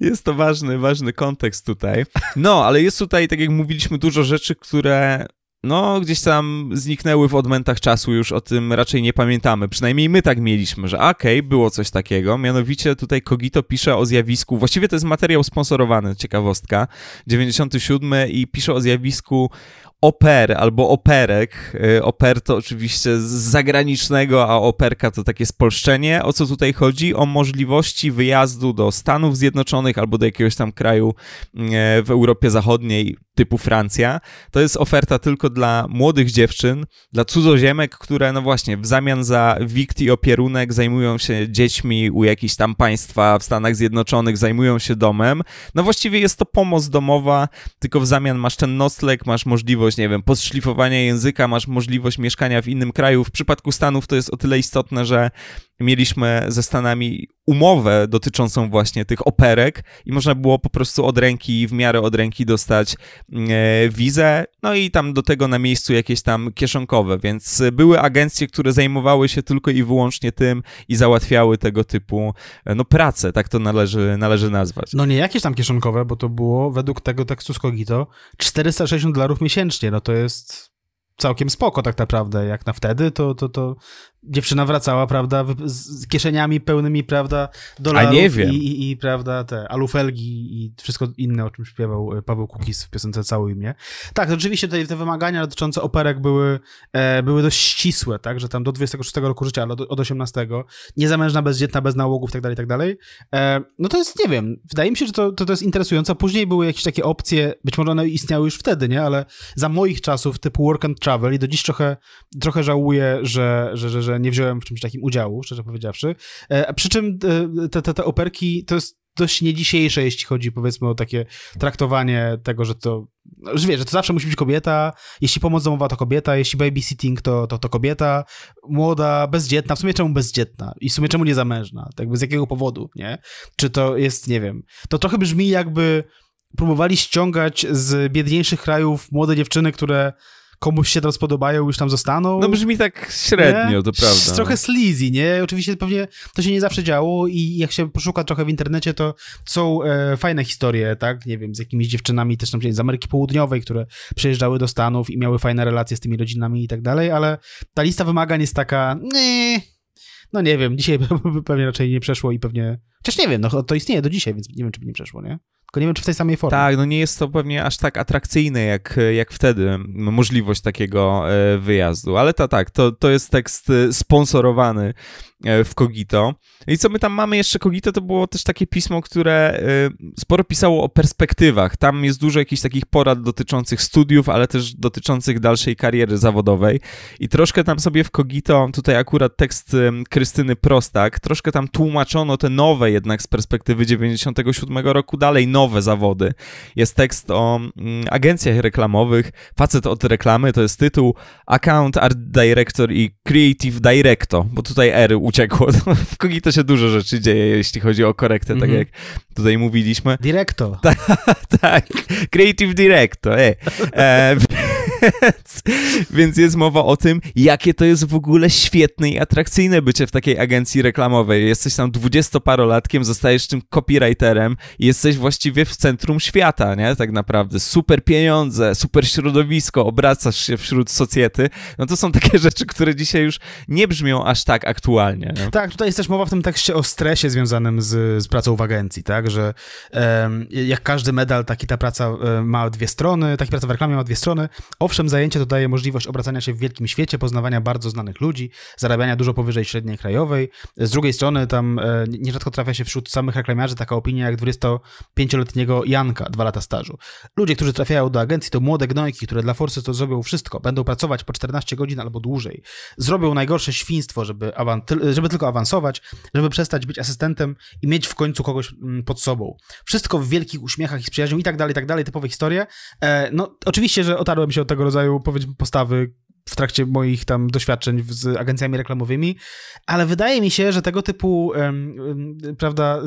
Jest to ważny, ważny kontekst tutaj. No, ale jest tutaj, tak jak mówiliśmy, dużo rzeczy, które no, gdzieś tam zniknęły w odmętach czasu, już o tym raczej nie pamiętamy. Przynajmniej my tak mieliśmy, że okej, okay, było coś takiego. Mianowicie tutaj Kogito pisze o zjawisku, właściwie to jest materiał sponsorowany, ciekawostka, 97 i pisze o zjawisku oper albo operek. Y, oper to oczywiście z zagranicznego, a operka to takie spolszczenie. O co tutaj chodzi? O możliwości wyjazdu do Stanów Zjednoczonych albo do jakiegoś tam kraju y, w Europie Zachodniej, typu Francja. To jest oferta tylko dla młodych dziewczyn, dla cudzoziemek, które no właśnie w zamian za wikt i opierunek zajmują się dziećmi u jakichś tam państwa w Stanach Zjednoczonych, zajmują się domem. No właściwie jest to pomoc domowa, tylko w zamian masz ten nocleg, masz możliwość nie wiem, podszlifowania języka, masz możliwość mieszkania w innym kraju. W przypadku Stanów to jest o tyle istotne, że mieliśmy ze Stanami umowę dotyczącą właśnie tych operek i można było po prostu od ręki, w miarę od ręki dostać mm, e, wizę, no i tam do tego na miejscu jakieś tam kieszonkowe, więc były agencje, które zajmowały się tylko i wyłącznie tym i załatwiały tego typu, e, no pracę, tak to należy, należy nazwać. No nie jakieś tam kieszonkowe, bo to było według tego tekstu z Kogito 460 dolarów miesięcznie, no to jest całkiem spoko tak naprawdę, jak na wtedy, to, to, to dziewczyna wracała, prawda, z kieszeniami pełnymi, prawda, dolarów nie wiem. I, i, i, prawda, te alufelgi i wszystko inne, o czym śpiewał e, Paweł Kukis w piosence "Cały mnie. Tak, oczywiście te wymagania dotyczące operek były, e, były dość ścisłe, tak, że tam do 26 roku życia, ale od, od 18, niezamężna, bezdzietna, bez nałogów, tak dalej, tak dalej. E, no to jest, nie wiem, wydaje mi się, że to, to, to jest interesujące. Później były jakieś takie opcje, być może one istniały już wtedy, nie, ale za moich czasów typu work and travel i do dziś trochę, trochę żałuję, że, że, że, że nie wziąłem w czymś takim udziału, szczerze powiedziawszy. E, a przy czym e, te, te, te operki to jest dość niedzisiejsze, jeśli chodzi powiedzmy o takie traktowanie tego, że to no, że wiesz, że to zawsze musi być kobieta, jeśli pomoc domowa to kobieta, jeśli babysitting to, to, to kobieta, młoda, bezdzietna, w sumie czemu bezdzietna i w sumie czemu niezamężna, tak z jakiego powodu, nie? Czy to jest, nie wiem, to trochę brzmi jakby próbowali ściągać z biedniejszych krajów młode dziewczyny, które komuś się tam spodobają, już tam zostaną. No brzmi tak średnio, nie? to prawda. Trochę sleazy, nie? Oczywiście pewnie to się nie zawsze działo i jak się poszuka trochę w internecie, to są e, fajne historie, tak? Nie wiem, z jakimiś dziewczynami też tam z Ameryki Południowej, które przyjeżdżały do Stanów i miały fajne relacje z tymi rodzinami i tak dalej, ale ta lista wymagań jest taka, nie, no nie wiem, dzisiaj [LAUGHS] by, pewnie raczej nie przeszło i pewnie, chociaż nie wiem, no to istnieje do dzisiaj, więc nie wiem, czy by nie przeszło, nie? Tylko nie wiem, czy w tej samej formie. Tak, no nie jest to pewnie aż tak atrakcyjne jak, jak wtedy, możliwość takiego e, wyjazdu. Ale ta, tak, to, to jest tekst e, sponsorowany E, w Kogito. I co my tam mamy jeszcze? Kogito to było też takie pismo, które e, sporo pisało o perspektywach. Tam jest dużo jakichś takich porad dotyczących studiów, ale też dotyczących dalszej kariery zawodowej. I troszkę tam sobie w Kogito, tutaj akurat tekst e, Krystyny Prostak, troszkę tam tłumaczono te nowe jednak z perspektywy 97 roku, dalej nowe zawody. Jest tekst o mm, agencjach reklamowych, facet od reklamy, to jest tytuł, account art director i creative director, bo tutaj R uciekło. [LAUGHS] W Kogito się dużo rzeczy dzieje, jeśli chodzi o korektę, mm -hmm. tak mhm. jak tutaj mówiliśmy. direktor [LAUGHS] Tak, tak Creative director. ej. E, [LAUGHS] więc, więc jest mowa o tym, jakie to jest w ogóle świetne i atrakcyjne bycie w takiej agencji reklamowej. Jesteś tam dwudziestoparolatkiem, zostajesz tym copywriterem i jesteś właściwie w centrum świata, nie? Tak naprawdę. Super pieniądze, super środowisko, obracasz się wśród socjety. No to są takie [LAUGHS] rzeczy, które dzisiaj już nie brzmią aż tak aktualnie. Nie? Tak, tutaj jest też mowa w tym tekście o stresie związanym z, z pracą w agencji, tak? Że um, jak każdy medal, taki ta praca um, ma dwie strony, taki praca w reklamie ma dwie strony. Owszem, Owszem, zajęcie to daje możliwość obracania się w wielkim świecie, poznawania bardzo znanych ludzi, zarabiania dużo powyżej średniej krajowej. Z drugiej strony tam e, nierzadko trafia się wśród samych reklamiarzy taka opinia jak 25-letniego Janka, dwa lata stażu. Ludzie, którzy trafiają do agencji to młode gnojki, które dla forsy to zrobią wszystko. Będą pracować po 14 godzin albo dłużej. Zrobią najgorsze świństwo, żeby, żeby tylko awansować, żeby przestać być asystentem i mieć w końcu kogoś mm, pod sobą. Wszystko w wielkich uśmiechach i z przyjaźnią i tak dalej, i tak dalej, typowe historie. E, no, oczywiście, że otarłem się od tego tego rodzaju, powiedzmy, postawy w trakcie moich tam doświadczeń z agencjami reklamowymi, ale wydaje mi się, że tego typu, prawda, e, e,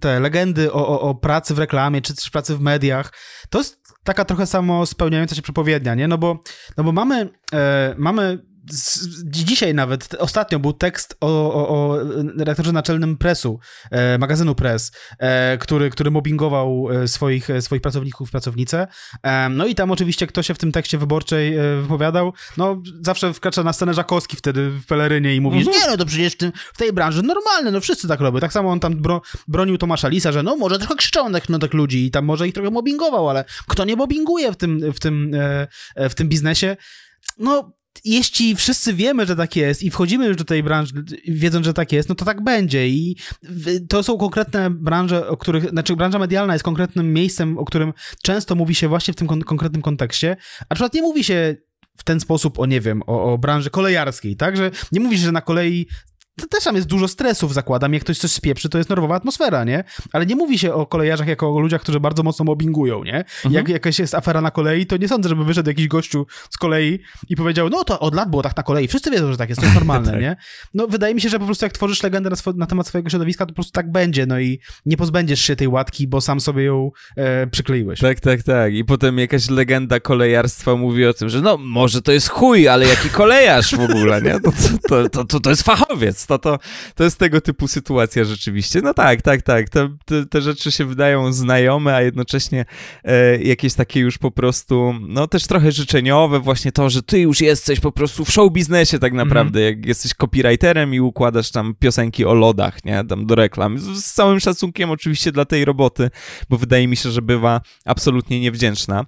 te legendy o, o, o, pracy w reklamie, czy też pracy w mediach, to jest taka trochę samo spełniająca się przepowiednia, nie? No bo, no bo mamy, e, mamy dzisiaj nawet, ostatnio był tekst o, o, o redaktorze naczelnym Presu, e, magazynu Press, e, który, który mobbingował e, swoich, e, swoich pracowników, pracownice. E, no i tam oczywiście kto się w tym tekście wyborczej e, wypowiadał, no zawsze wkracza na scenę Żakowski wtedy w pelerynie i mówi, mhm. nie no to przecież w, tym, w tej branży normalne, no wszyscy tak robią. Tak samo on tam bro, bronił Tomasza Lisa, że no może trochę krzyczał na, na tych no tak ludzi i tam może ich trochę mobbingował, ale kto nie mobbinguje w tym, w tym, w tym biznesie? No, jeśli wszyscy wiemy, że tak jest i wchodzimy już do tej branży wiedząc, że tak jest, no to tak będzie i to są konkretne branże, o których, znaczy branża medialna jest konkretnym miejscem, o którym często mówi się właśnie w tym kon konkretnym kontekście, a na przykład nie mówi się w ten sposób o, nie wiem, o, o branży kolejarskiej, tak? Że nie się, że na kolei to też tam jest dużo stresów, zakładam. Jak ktoś coś spieprzy, to jest nerwowa atmosfera, nie? Ale nie mówi się o kolejarzach jako o ludziach, którzy bardzo mocno mobbingują, nie? Mhm. Jak jakaś jest afera na kolei, to nie sądzę, żeby wyszedł jakiś gościu z kolei i powiedział, no to od lat było tak na kolei, wszyscy wiedzą, że tak jest, to jest normalne, [LAUGHS] tak. nie? No wydaje mi się, że po prostu jak tworzysz legendę na, na, temat swojego środowiska, to po prostu tak będzie, no i nie pozbędziesz się tej łatki, bo sam sobie ją e, przykleiłeś. Tak, tak, tak. I potem jakaś legenda kolejarstwa mówi o tym, że no może to jest chuj, ale jaki kolejarz w ogóle, nie? To, to, to, to, to jest fachowiec mocno. To, to jest tego typu sytuacja rzeczywiście. No tak, tak, tak. Te, te, te rzeczy się wydają znajome, a jednocześnie e, jakieś takie już po prostu, no też trochę życzeniowe, właśnie to, że ty już jesteś po prostu w show biznesie tak mhm. naprawdę, mm jak jesteś copywriterem i układasz tam piosenki o lodach, nie, tam do reklam. Z, z całym szacunkiem oczywiście dla tej roboty, bo wydaje mi się, że bywa absolutnie niewdzięczna.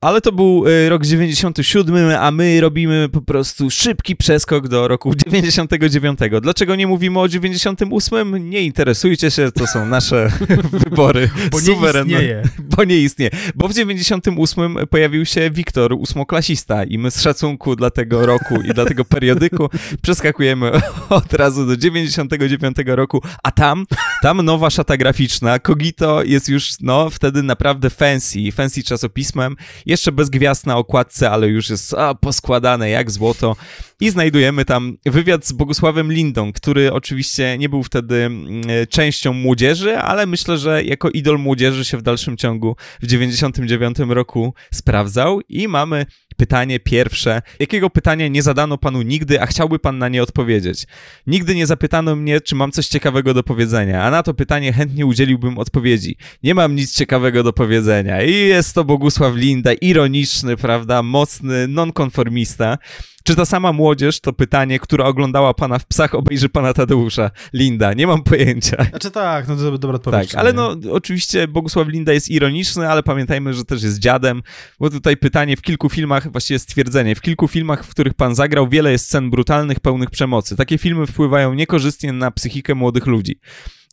Ale to był e, rok 97, a my robimy po prostu szybki przeskok do roku 99. Dlaczego dlaczego nie mówimy o 98? Nie interesujcie się, to są nasze [LAUGHS] wybory. Bo nie suwerenne. istnieje. Bo nie istnieje. Bo w 98 pojawił się Wiktor, ósmoklasista i my z szacunku dla tego roku i dla tego periodyku przeskakujemy [LAUGHS] od razu do 99 roku, a tam, tam nowa szata graficzna. Kogito jest już, no, wtedy naprawdę fancy, fancy czasopismem. Jeszcze bez gwiazd na okładce, ale już jest a, poskładane jak złoto i znajdujemy tam wywiad z Bogusławem Lindą, który oczywiście nie był wtedy mm, częścią młodzieży, ale myślę, że jako idol młodzieży się w dalszym ciągu w 99 roku sprawdzał i mamy pytanie pierwsze. Jakiego pytania nie zadano panu nigdy, a chciałby pan na nie odpowiedzieć? Nigdy nie zapytano mnie, czy mam coś ciekawego do powiedzenia, a na to pytanie chętnie udzieliłbym odpowiedzi. Nie mam nic ciekawego do powiedzenia. I jest to Bogusław Linda, ironiczny, prawda, mocny, nonkonformista. Czy ta sama młodzież, to pytanie, która oglądała pana w psach, obejrzy pana Tadeusza? Linda, nie mam pojęcia. Znaczy tak, no to dobra odpowiedź. Tak, ale no oczywiście Bogusław Linda jest ironiczny, ale pamiętajmy, że też jest dziadem, bo tutaj pytanie w kilku filmach, właściwie stwierdzenie, w kilku filmach, w których pan zagrał, wiele jest scen brutalnych, pełnych przemocy. Takie filmy wpływają niekorzystnie na psychikę młodych ludzi.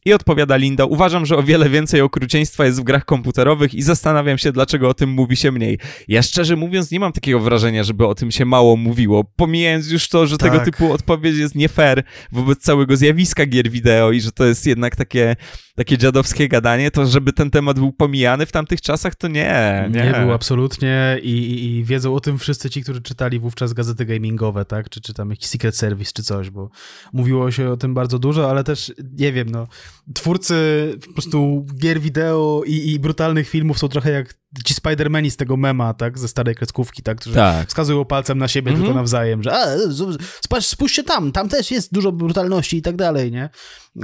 I odpowiada Linda, uważam, że o wiele więcej okrucieństwa jest w grach komputerowych i zastanawiam się, dlaczego o tym mówi się mniej. Ja szczerze mówiąc nie mam takiego wrażenia, żeby o tym się mało mówiło, pomijając już to, że tak. tego typu odpowiedź jest nie fair wobec całego zjawiska gier wideo i że to jest jednak takie, takie dziadowskie gadanie, to żeby ten temat był pomijany w tamtych czasach, to nie. Nie, nie był absolutnie I, i, i wiedzą o tym wszyscy ci, którzy czytali wówczas gazety gamingowe, tak, czy, czy tam jakiś Secret Service, czy coś, bo mówiło się o tym bardzo dużo, ale też, nie wiem, no twórcy po prostu gier wideo i, i brutalnych filmów są trochę jak ci Spidermani z tego mema, tak? Ze starej kreskówki, tak? Którzy tak. wskazują palcem na siebie mm -hmm. tylko nawzajem, że a, spójrzcie tam, tam też jest dużo brutalności i tak dalej, nie?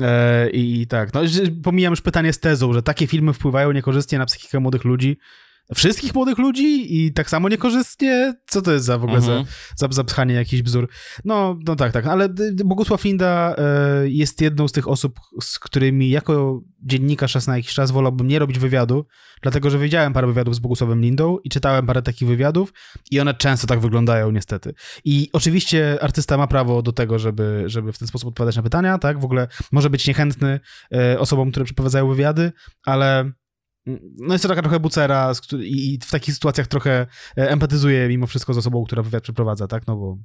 E, I tak, no pomijam już pytanie z tezą, że takie filmy wpływają niekorzystnie na psychikę młodych ludzi, wszystkich młodych ludzi i tak samo niekorzystnie? Co to jest za w ogóle mhm. za, za zapchanie jakiś bzdur? No, no tak, tak, ale Bogusław Linda e, jest jedną z tych osób, z którymi jako dziennikarz czas na jakiś czas wolałbym nie robić wywiadu, dlatego że wiedziałem parę wywiadów z Bogusławem Lindą i czytałem parę takich wywiadów i one często tak wyglądają niestety. I oczywiście artysta ma prawo do tego, żeby, żeby w ten sposób odpowiadać na pytania, tak? W ogóle może być niechętny e, osobom, które przeprowadzają wywiady, ale no jest to taka trochę bucera i w takich sytuacjach trochę e, empatyzuje mimo wszystko z osobą, która wywiad przeprowadza, tak? No bo,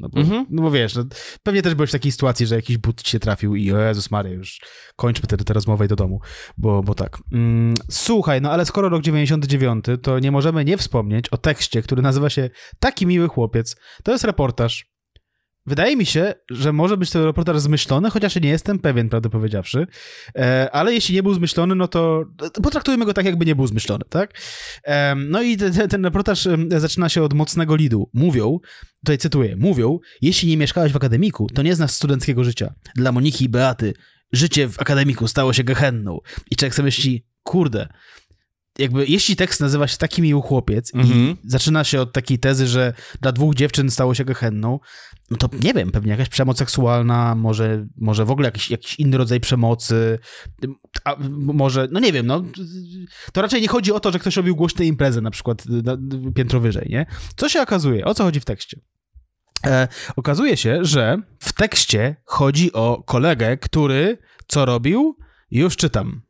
no bo, mhm. no bo wiesz, no, pewnie też byłeś w takiej sytuacji, że jakiś but się trafił i o Jezus Maria, już kończmy tę, tę rozmowę i do domu, bo, bo tak. Mm, słuchaj, no ale skoro rok 99, to nie możemy nie wspomnieć o tekście, który nazywa się Taki miły chłopiec. To jest reportaż Wydaje mi się, że może być ten reportaż zmyślony, chociaż nie jestem pewien, prawdę powiedziawszy. E, ale jeśli nie był zmyślony, no to potraktujmy go tak, jakby nie był zmyślony, tak? E, no i ten, ten reportaż zaczyna się od mocnego lidu. Mówią, tutaj cytuję, mówią, jeśli nie mieszkałaś w akademiku, to nie znasz studenckiego życia. Dla Moniki i Beaty życie w akademiku stało się gehenną. I człowiek sobie myśli, kurde, jakby jeśli tekst nazywa się Taki miły chłopiec i mhm. zaczyna się od takiej tezy, że dla dwóch dziewczyn stało się gehenną, no to nie wiem, pewnie jakaś przemoc seksualna, może, może w ogóle jakiś, jakiś inny rodzaj przemocy, a może, no nie wiem, no to raczej nie chodzi o to, że ktoś robił głośne imprezę na przykład na, piętro wyżej, nie? Co się okazuje? O co chodzi w tekście? E, okazuje się, że w tekście chodzi o kolegę, który co robił? Już czytam.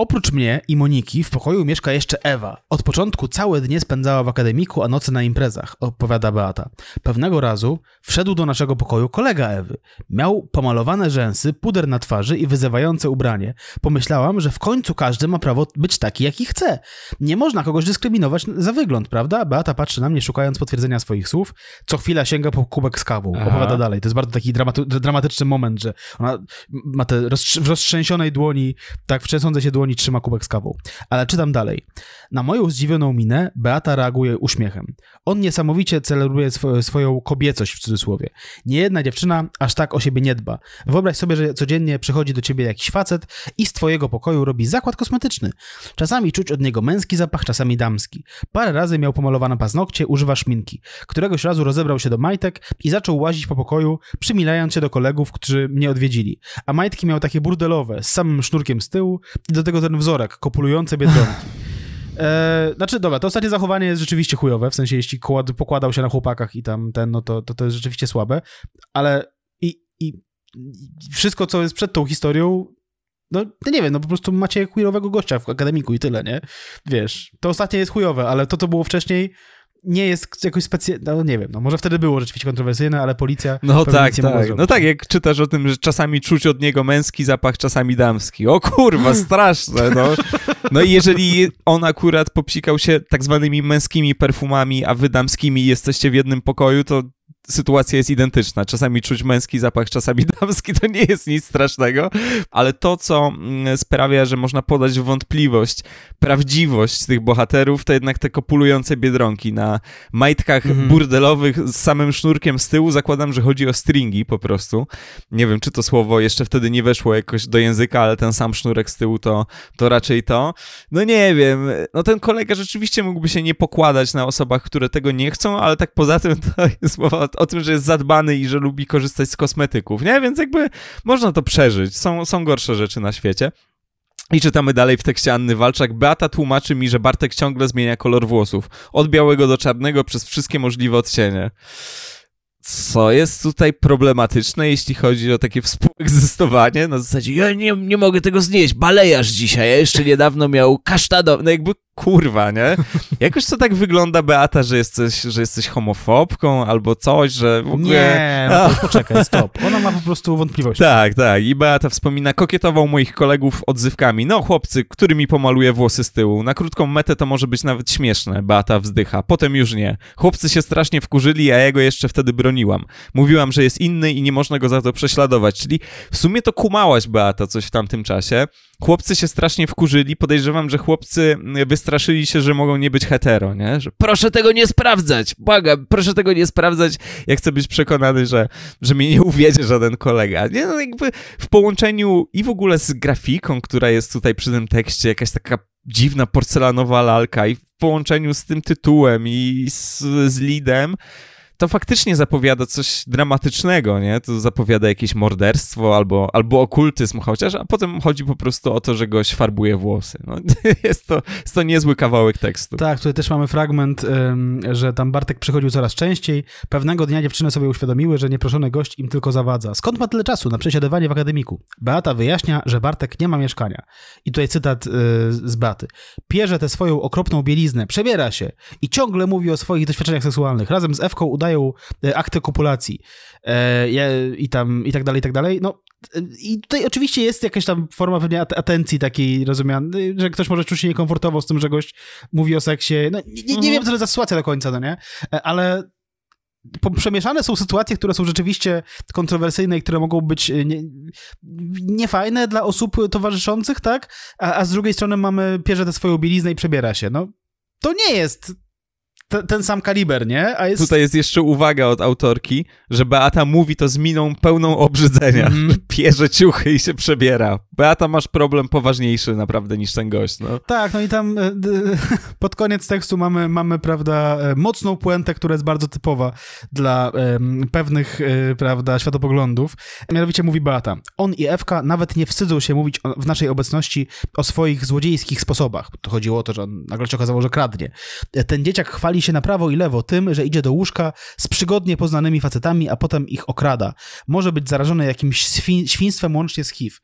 Oprócz mnie i Moniki w pokoju mieszka jeszcze Ewa. Od początku całe dnie spędzała w akademiku, a noce na imprezach, opowiada Beata. Pewnego razu wszedł do naszego pokoju kolega Ewy. Miał pomalowane rzęsy, puder na twarzy i wyzywające ubranie. Pomyślałam, że w końcu każdy ma prawo być taki, jaki chce. Nie można kogoś dyskryminować za wygląd, prawda? Beata patrzy na mnie, szukając potwierdzenia swoich słów. Co chwila sięga po kubek z kawą. Aha. Opowiada dalej. To jest bardzo taki dramaty dramatyczny moment, że ona ma te roztrz w roztrzęsionej dłoni, tak w się dłoni trzyma kubek z kawą. Ale czytam dalej. Na moją zdziwioną minę Beata reaguje uśmiechem. On niesamowicie celebruje sw swoją kobiecość w cudzysłowie. Nie jedna dziewczyna aż tak o siebie nie dba. Wyobraź sobie, że codziennie przychodzi do ciebie jakiś facet i z twojego pokoju robi zakład kosmetyczny. Czasami czuć od niego męski zapach, czasami damski. Parę razy miał pomalowane paznokcie, używa szminki. Któregoś razu rozebrał się do majtek i zaczął łazić po pokoju, przymilając się do kolegów, którzy mnie odwiedzili. A majtki miał takie burdelowe, z samym sznurkiem z tyłu i do tego ten wzorek, kopulujące biedronki. [LAUGHS] E, znaczy, dobra, to ostatnie zachowanie jest rzeczywiście chujowe, w sensie jeśli kład, pokładał się na chłopakach i tam ten, no to, to, to jest rzeczywiście słabe, ale i, i, i wszystko, co jest przed tą historią, no, no nie wiem, no po prostu macie queerowego gościa w akademiku i tyle, nie? Wiesz, to ostatnie jest chujowe, ale to, co było wcześniej, nie jest jakoś specjalnie, no nie wiem, no może wtedy było rzeczywiście kontrowersyjne, ale policja... No tak, tak. No tak, jak czytasz o tym, że czasami czuć od niego męski zapach, czasami damski. O kurwa, [LAUGHS] straszne, no. No i jeżeli on akurat popsikał się tak zwanymi męskimi perfumami, a wy damskimi jesteście w jednym pokoju, to sytuacja jest identyczna. Czasami czuć męski zapach, czasami [LAUGHS] damski, to nie jest nic strasznego, ale to, co mm, sprawia, że można podać wątpliwość, prawdziwość tych bohaterów, to jednak te kopulujące biedronki na majtkach mm. burdelowych z samym sznurkiem z tyłu. Zakładam, że chodzi o stringi po prostu. Nie wiem, czy to słowo jeszcze wtedy nie weszło jakoś do języka, ale ten sam sznurek z tyłu to, to raczej to. No nie wiem, no ten kolega rzeczywiście mógłby się nie pokładać na osobach, które tego nie chcą, ale tak poza tym to [LAUGHS] jest mowa o tym, że jest zadbany i że lubi korzystać z kosmetyków, nie? Więc jakby można to przeżyć. Są, są gorsze rzeczy na świecie. I czytamy dalej w tekście Anny Walczak. Beata tłumaczy mi, że Bartek ciągle zmienia kolor włosów. Od białego do czarnego przez wszystkie możliwe odcienie. Co jest tutaj problematyczne, jeśli chodzi o takie współegzystowanie? Na zasadzie, ja nie, nie mogę tego znieść, balejarz dzisiaj, ja jeszcze niedawno miał kasztanowy, no jakby kurwa, nie? Jakoś to tak wygląda, Beata, że jesteś, że jesteś homofobką albo coś, że w ogóle... Nie, no to, poczekaj, stop. Ona ma po prostu wątpliwość. Tak, tak. I Beata wspomina, kokietował moich kolegów odzywkami. No, chłopcy, który mi pomaluje włosy z tyłu. Na krótką metę to może być nawet śmieszne. Beata wzdycha. Potem już nie. Chłopcy się strasznie wkurzyli, a ja go jeszcze wtedy broniłam. Mówiłam, że jest inny i nie można go za to prześladować. Czyli w sumie to kumałaś, Beata, coś w tamtym czasie chłopcy się strasznie wkurzyli. Podejrzewam, że chłopcy mm, wystraszyli się, że mogą nie być hetero, nie? Że proszę tego nie sprawdzać, błagam, proszę tego nie sprawdzać. Ja chcę być przekonany, że, że mi nie uwiedzie żaden kolega. Nie, no jakby w połączeniu i w ogóle z grafiką, która jest tutaj przy tym tekście, jakaś taka dziwna porcelanowa lalka i w połączeniu z tym tytułem i z, z lidem, to faktycznie zapowiada coś dramatycznego, nie? To zapowiada jakieś morderstwo albo, albo okultyzm chociaż, a potem chodzi po prostu o to, że goś farbuje włosy. No, [LAUGHS] jest, to, jest to niezły kawałek tekstu. Tak, tutaj też mamy fragment, że tam Bartek przychodził coraz częściej. Pewnego dnia dziewczyny sobie uświadomiły, że nieproszony gość im tylko zawadza. Skąd ma tyle czasu na przesiadywanie w akademiku? Beata wyjaśnia, że Bartek nie ma mieszkania. I tutaj cytat e, z Baty. Pierze tę swoją okropną bieliznę, przebiera się i ciągle mówi o swoich doświadczeniach seksualnych. Razem z Ewką udaje E, akty kopulacji e, i tam, i tak dalej, i tak dalej. No, e, i tutaj oczywiście jest jakaś tam forma pewnie atencji takiej rozumianej, że ktoś może czuć się niekomfortowo z tym, że gość mówi o seksie. No, nie, nie mhm. wiem, co to za sytuacja do końca, no nie? Ale przemieszane są sytuacje, które są rzeczywiście kontrowersyjne i które mogą być nie, niefajne dla osób towarzyszących, tak? A, a z drugiej strony mamy pierze tę swoją bieliznę i przebiera się. No, to nie jest ten sam kaliber, nie? A jest... Tutaj jest jeszcze uwaga od autorki, że Beata mówi to z miną pełną obrzydzenia. Mm. [LAUGHS] Pierze ciuchy i się przebiera. Beata, masz problem poważniejszy naprawdę niż ten gość, no. Tak, no i tam e, [LAUGHS] pod koniec tekstu mamy, mamy prawda, e, mocną puentę, która jest bardzo typowa dla pewnych, e, prawda, światopoglądów. Mianowicie mówi Beata, on i Ewka nawet nie wstydzą się mówić o, w naszej obecności o swoich złodziejskich sposobach. To chodziło o to, że on nagle się okazało, że kradnie. Ten dzieciak chwali się na prawo i lewo tym, że idzie do łóżka z przygodnie poznanymi facetami, a potem ich okrada. Może być zarażony jakimś świństwem łącznie z HIV.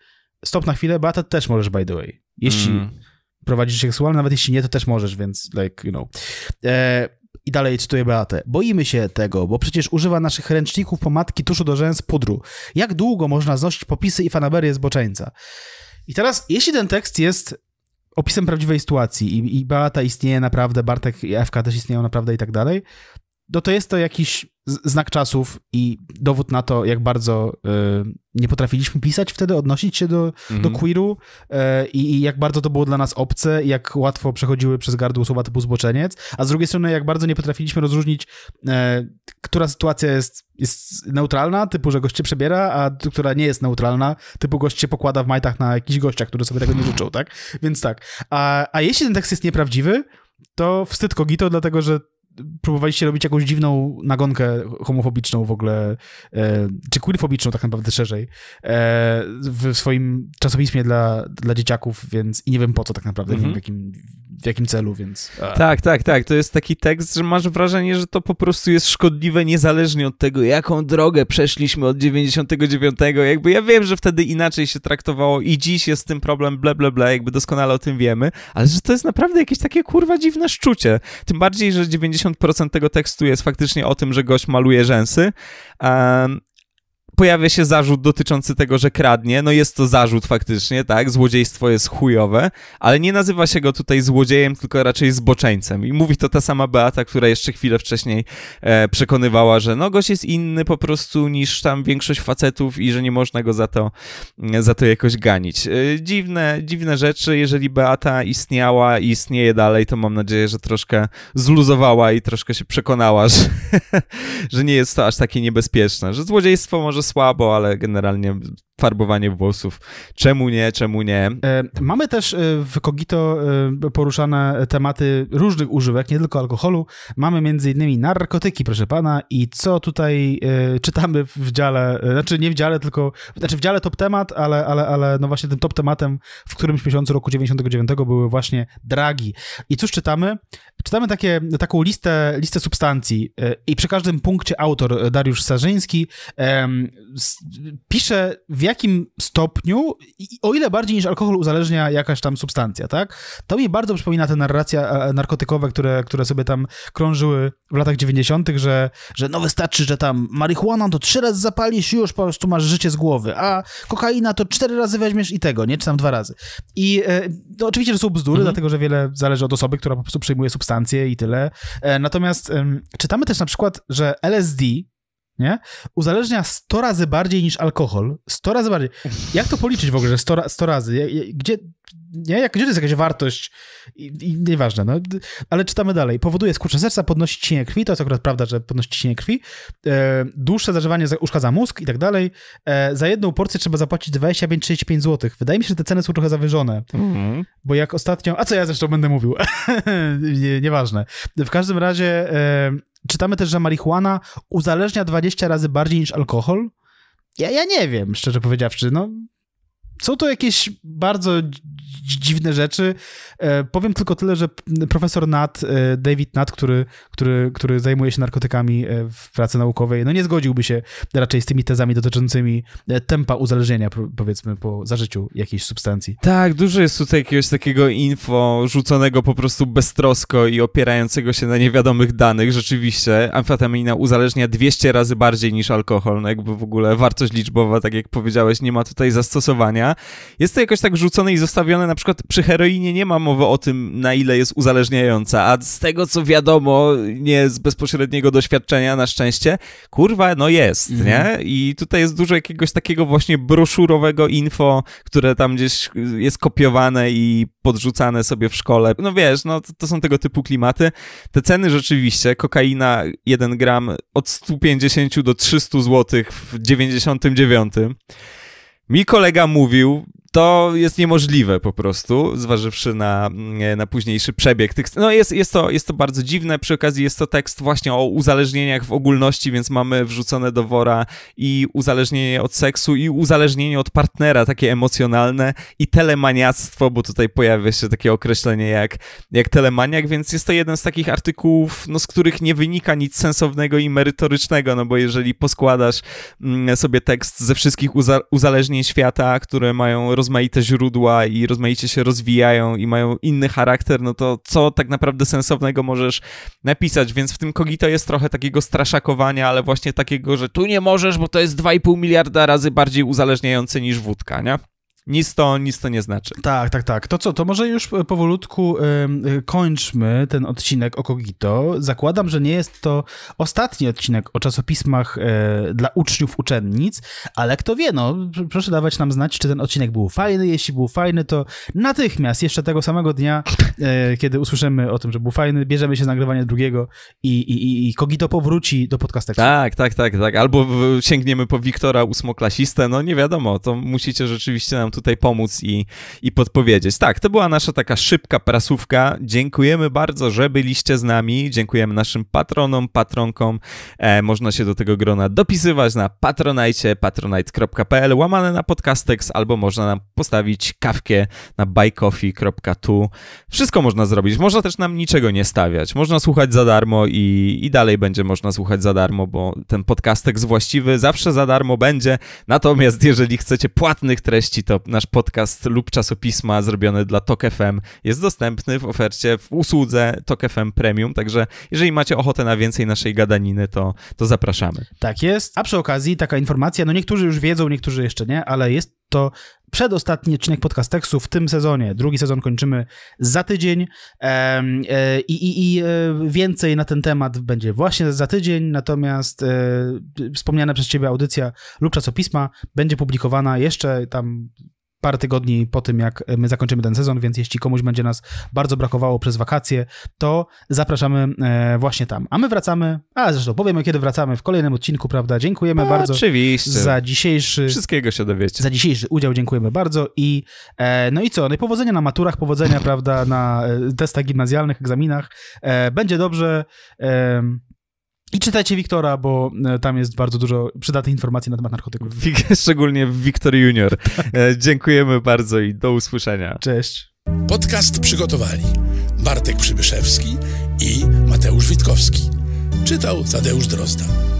Stop na chwilę, Beata, też możesz, by the way. Jeśli mm. prowadzisz seksualnie, nawet jeśli nie, to też możesz, więc like, you know. E i dalej cytuję Beatę. Boimy się tego, bo przecież używa naszych ręczników, pomadki, tuszu do rzęs, pudru. Jak długo można znosić popisy i fanaberie zboczeńca? I teraz, jeśli ten tekst jest opisem prawdziwej sytuacji i, i Beata istnieje naprawdę, Bartek i FK też istnieją naprawdę i tak dalej, no to jest to jakiś znak czasów i dowód na to, jak bardzo y, nie potrafiliśmy pisać wtedy, odnosić się do, mm -hmm. do mhm. queeru y, i jak bardzo to było dla nas obce, jak łatwo przechodziły przez gardło słowa typu zboczeniec, a z drugiej strony, jak bardzo nie potrafiliśmy rozróżnić, y, która sytuacja jest, jest neutralna, typu, że goście przebiera, a która nie jest neutralna, typu gość się pokłada w majtach na jakichś gościach, który sobie tego nie życzą, tak? Więc tak. A, a jeśli ten tekst jest nieprawdziwy, to wstyd kogito, dlatego że próbowaliście robić jakąś dziwną nagonkę homofobiczną w ogóle, e, czy queerfobiczną tak naprawdę szerzej, e, w swoim czasopismie dla, dla dzieciaków, więc i nie wiem po co tak naprawdę, mm -hmm. nie wiem w mhm. jakim w jakim celu, więc... E. Tak, tak, tak. To jest taki tekst, że masz wrażenie, że to po prostu jest szkodliwe niezależnie od tego, jaką drogę przeszliśmy od 99. Jakby ja wiem, że wtedy inaczej się traktowało i dziś jest z tym problem, bla, bla, bla, jakby doskonale o tym wiemy, ale że to jest naprawdę jakieś takie kurwa dziwne szczucie. Tym bardziej, że 90% tego tekstu jest faktycznie o tym, że gość maluje rzęsy. Um, pojawia się zarzut dotyczący tego, że kradnie. No jest to zarzut faktycznie, tak? Złodziejstwo jest chujowe, ale nie nazywa się go tutaj złodziejem, tylko raczej zboczeńcem. I mówi to ta sama Beata, która jeszcze chwilę wcześniej e, przekonywała, że no gość jest inny po prostu niż tam większość facetów i że nie można go za to, mm, za to jakoś ganić. E, dziwne, dziwne rzeczy. Jeżeli Beata istniała i istnieje dalej, to mam nadzieję, że troszkę zluzowała i troszkę się przekonała, [LAUGHS] że, że nie jest to aż takie niebezpieczne, że złodziejstwo może słabo, ale generalnie farbowanie włosów. Czemu nie, czemu nie? E, mamy też e, w Kogito e, poruszane tematy różnych używek, nie tylko alkoholu. Mamy między innymi narkotyki, proszę pana, i co tutaj czytamy w dziale, znaczy nie w dziale, tylko, znaczy w dziale top temat, ale, ale, ale no właśnie tym top tematem w którymś miesiącu roku 99 były właśnie dragi. I cóż czytamy? Czytamy takie, taką listę, listę substancji i przy każdym punkcie autor Dariusz Sarzyński pisze w jakim stopniu i o ile bardziej niż alkohol uzależnia jakaś tam substancja, tak? To mi bardzo przypomina te narracje e, narkotykowe, które, które sobie tam krążyły w latach 90., że, że no wystarczy, że tam marihuaną to trzy razy zapalisz już po prostu masz życie z głowy, a kokaina to cztery razy weźmiesz i tego, nie? Czy tam dwa razy. I e, no, oczywiście, że są bzdury, mhm. dlatego, że wiele zależy od osoby, która po prostu przyjmuje substancje i tyle. E, natomiast czytamy też na przykład, że LSD nie? Uzależnia 100 razy bardziej niż alkohol. 100 razy bardziej. Jak to policzyć w ogóle, że 100, 100 razy? Gdzie, nie? Jak, gdzie to jest jakaś wartość? I, i nieważne, no. Ale czytamy dalej. Powoduje skurcze serca, podnosi ciśnienie krwi, to jest akurat prawda, że podnosi ciśnienie krwi. E, dłuższe zażywanie uszkadza mózg i tak dalej. E, za jedną porcję trzeba zapłacić 25-35 zł. Wydaje mi się, że te ceny są trochę zawyżone. Mm-hmm. Bo jak ostatnio... A co ja zresztą będę mówił? [LAUGHS] nie, nieważne. W każdym razie... E, Czytamy też, że marihuana uzależnia 20 razy bardziej niż alkohol. Ja, ja nie wiem, szczerze powiedziawszy. No, są to jakieś bardzo dziwne rzeczy. E, powiem tylko tyle, że profesor Nat, e, David Nat, który, który, który zajmuje się narkotykami e, w pracy naukowej, no nie zgodziłby się raczej z tymi tezami dotyczącymi tempa uzależnienia, powiedzmy, po zażyciu jakiejś substancji. Tak, dużo jest tutaj jakiegoś takiego info rzuconego po prostu beztrosko i opierającego się na niewiadomych danych. Rzeczywiście amfetamina uzależnia 200 razy bardziej niż alkohol, no jakby w ogóle wartość liczbowa, tak jak powiedziałeś, nie ma tutaj zastosowania uzależnienia. Jest to jakoś tak rzucone i zostawione, na przykład przy heroinie nie ma mowy o tym, na ile jest uzależniająca, a z tego, co wiadomo, nie z bezpośredniego doświadczenia na szczęście, kurwa, no jest, mhm. nie? I tutaj jest dużo jakiegoś takiego właśnie broszurowego info, które tam gdzieś jest kopiowane i podrzucane sobie w szkole. No wiesz, no to, to są tego typu klimaty. Te ceny rzeczywiście, kokaina 1 gram od 150 do 300 zł w 99. Mi kolega mówił, to jest niemożliwe po prostu, zważywszy na, mm, na późniejszy przebieg tych. No jest, jest, to, jest to bardzo dziwne. Przy okazji jest to tekst właśnie o uzależnieniach w ogólności, więc mamy wrzucone do wora i uzależnienie od seksu, i uzależnienie od partnera, takie emocjonalne, i telemaniactwo, bo tutaj pojawia się takie określenie jak, jak telemaniak, więc jest to jeden z takich artykułów, no, z których nie wynika nic sensownego i merytorycznego, no bo jeżeli poskładasz mm, sobie tekst ze wszystkich uzależnień świata, które mają rozwiązanie, rozmaite źródła i rozmaicie się rozwijają i mają inny charakter, no to co tak naprawdę sensownego możesz napisać? Więc w tym Kogito jest trochę takiego straszakowania, ale właśnie takiego, że tu nie możesz, bo to jest 2,5 miliarda razy bardziej uzależniające niż wódka, nie? nic to, nic to nie znaczy. Tak, tak, tak. To co, to może już powolutku yy, kończmy ten odcinek o Kogito. Zakładam, że nie jest to ostatni odcinek o czasopismach yy, dla uczniów, uczennic, ale kto wie, no, proszę dawać nam znać, czy ten odcinek był fajny. Jeśli był fajny, to natychmiast, jeszcze tego samego dnia, yy, kiedy usłyszymy o tym, że był fajny, bierzemy się z nagrywania drugiego i, i, i Kogito powróci do podcastu. Tak, tak, tak, tak. Albo sięgniemy po Wiktora ósmoklasistę, no nie wiadomo, to musicie rzeczywiście nam tutaj pomóc i, i podpowiedzieć. Tak, to była nasza taka szybka prasówka. Dziękujemy bardzo, że byliście z nami. Dziękujemy naszym patronom, patronkom. E, można się do tego grona dopisywać na patronajcie, patronite.pl, łamane na podcastex, albo można nam postawić kawkę na buycoffee.tu. Wszystko można zrobić. Można też nam niczego nie stawiać. Można słuchać za darmo i, i dalej będzie można słuchać za darmo, bo ten podcastek właściwy zawsze za darmo będzie. Natomiast jeżeli chcecie płatnych treści, to nasz podcast lub czasopisma zrobione dla Tok FM jest dostępny w ofercie w usłudze Tok FM Premium, także jeżeli macie ochotę na więcej naszej gadaniny, to, to zapraszamy. Tak jest, a przy okazji taka informacja, no niektórzy już wiedzą, niektórzy jeszcze nie, ale jest to przedostatni odcinek Podcasteksu w tym sezonie. Drugi sezon kończymy za tydzień e, i, i e, więcej na ten temat będzie właśnie za tydzień, natomiast e, wspomniana przez ciebie audycja lub czasopisma będzie publikowana jeszcze tam parę tygodni po tym, jak my zakończymy ten sezon, więc jeśli komuś będzie nas bardzo brakowało przez wakacje, to zapraszamy e, właśnie tam. A my wracamy, a zresztą powiemy, kiedy wracamy w kolejnym odcinku, prawda? Dziękujemy a, no, bardzo oczywiście. za dzisiejszy... Wszystkiego się dowiecie. Za dzisiejszy udział dziękujemy bardzo i e, no i co? No i powodzenia na maturach, powodzenia, [LAUGHS] prawda, na e, testach gimnazjalnych, egzaminach. Będzie dobrze. I czytajcie Wiktora, bo e, tam jest bardzo dużo przydatnych informacji na temat narkotyków. [LAUGHS] Szczególnie Wiktor Junior. [LAUGHS] Tak. E, dziękujemy bardzo i do usłyszenia. Cześć. Podcast przygotowali Bartek Przybyszewski i Mateusz Witkowski. Czytał Tadeusz Drozda.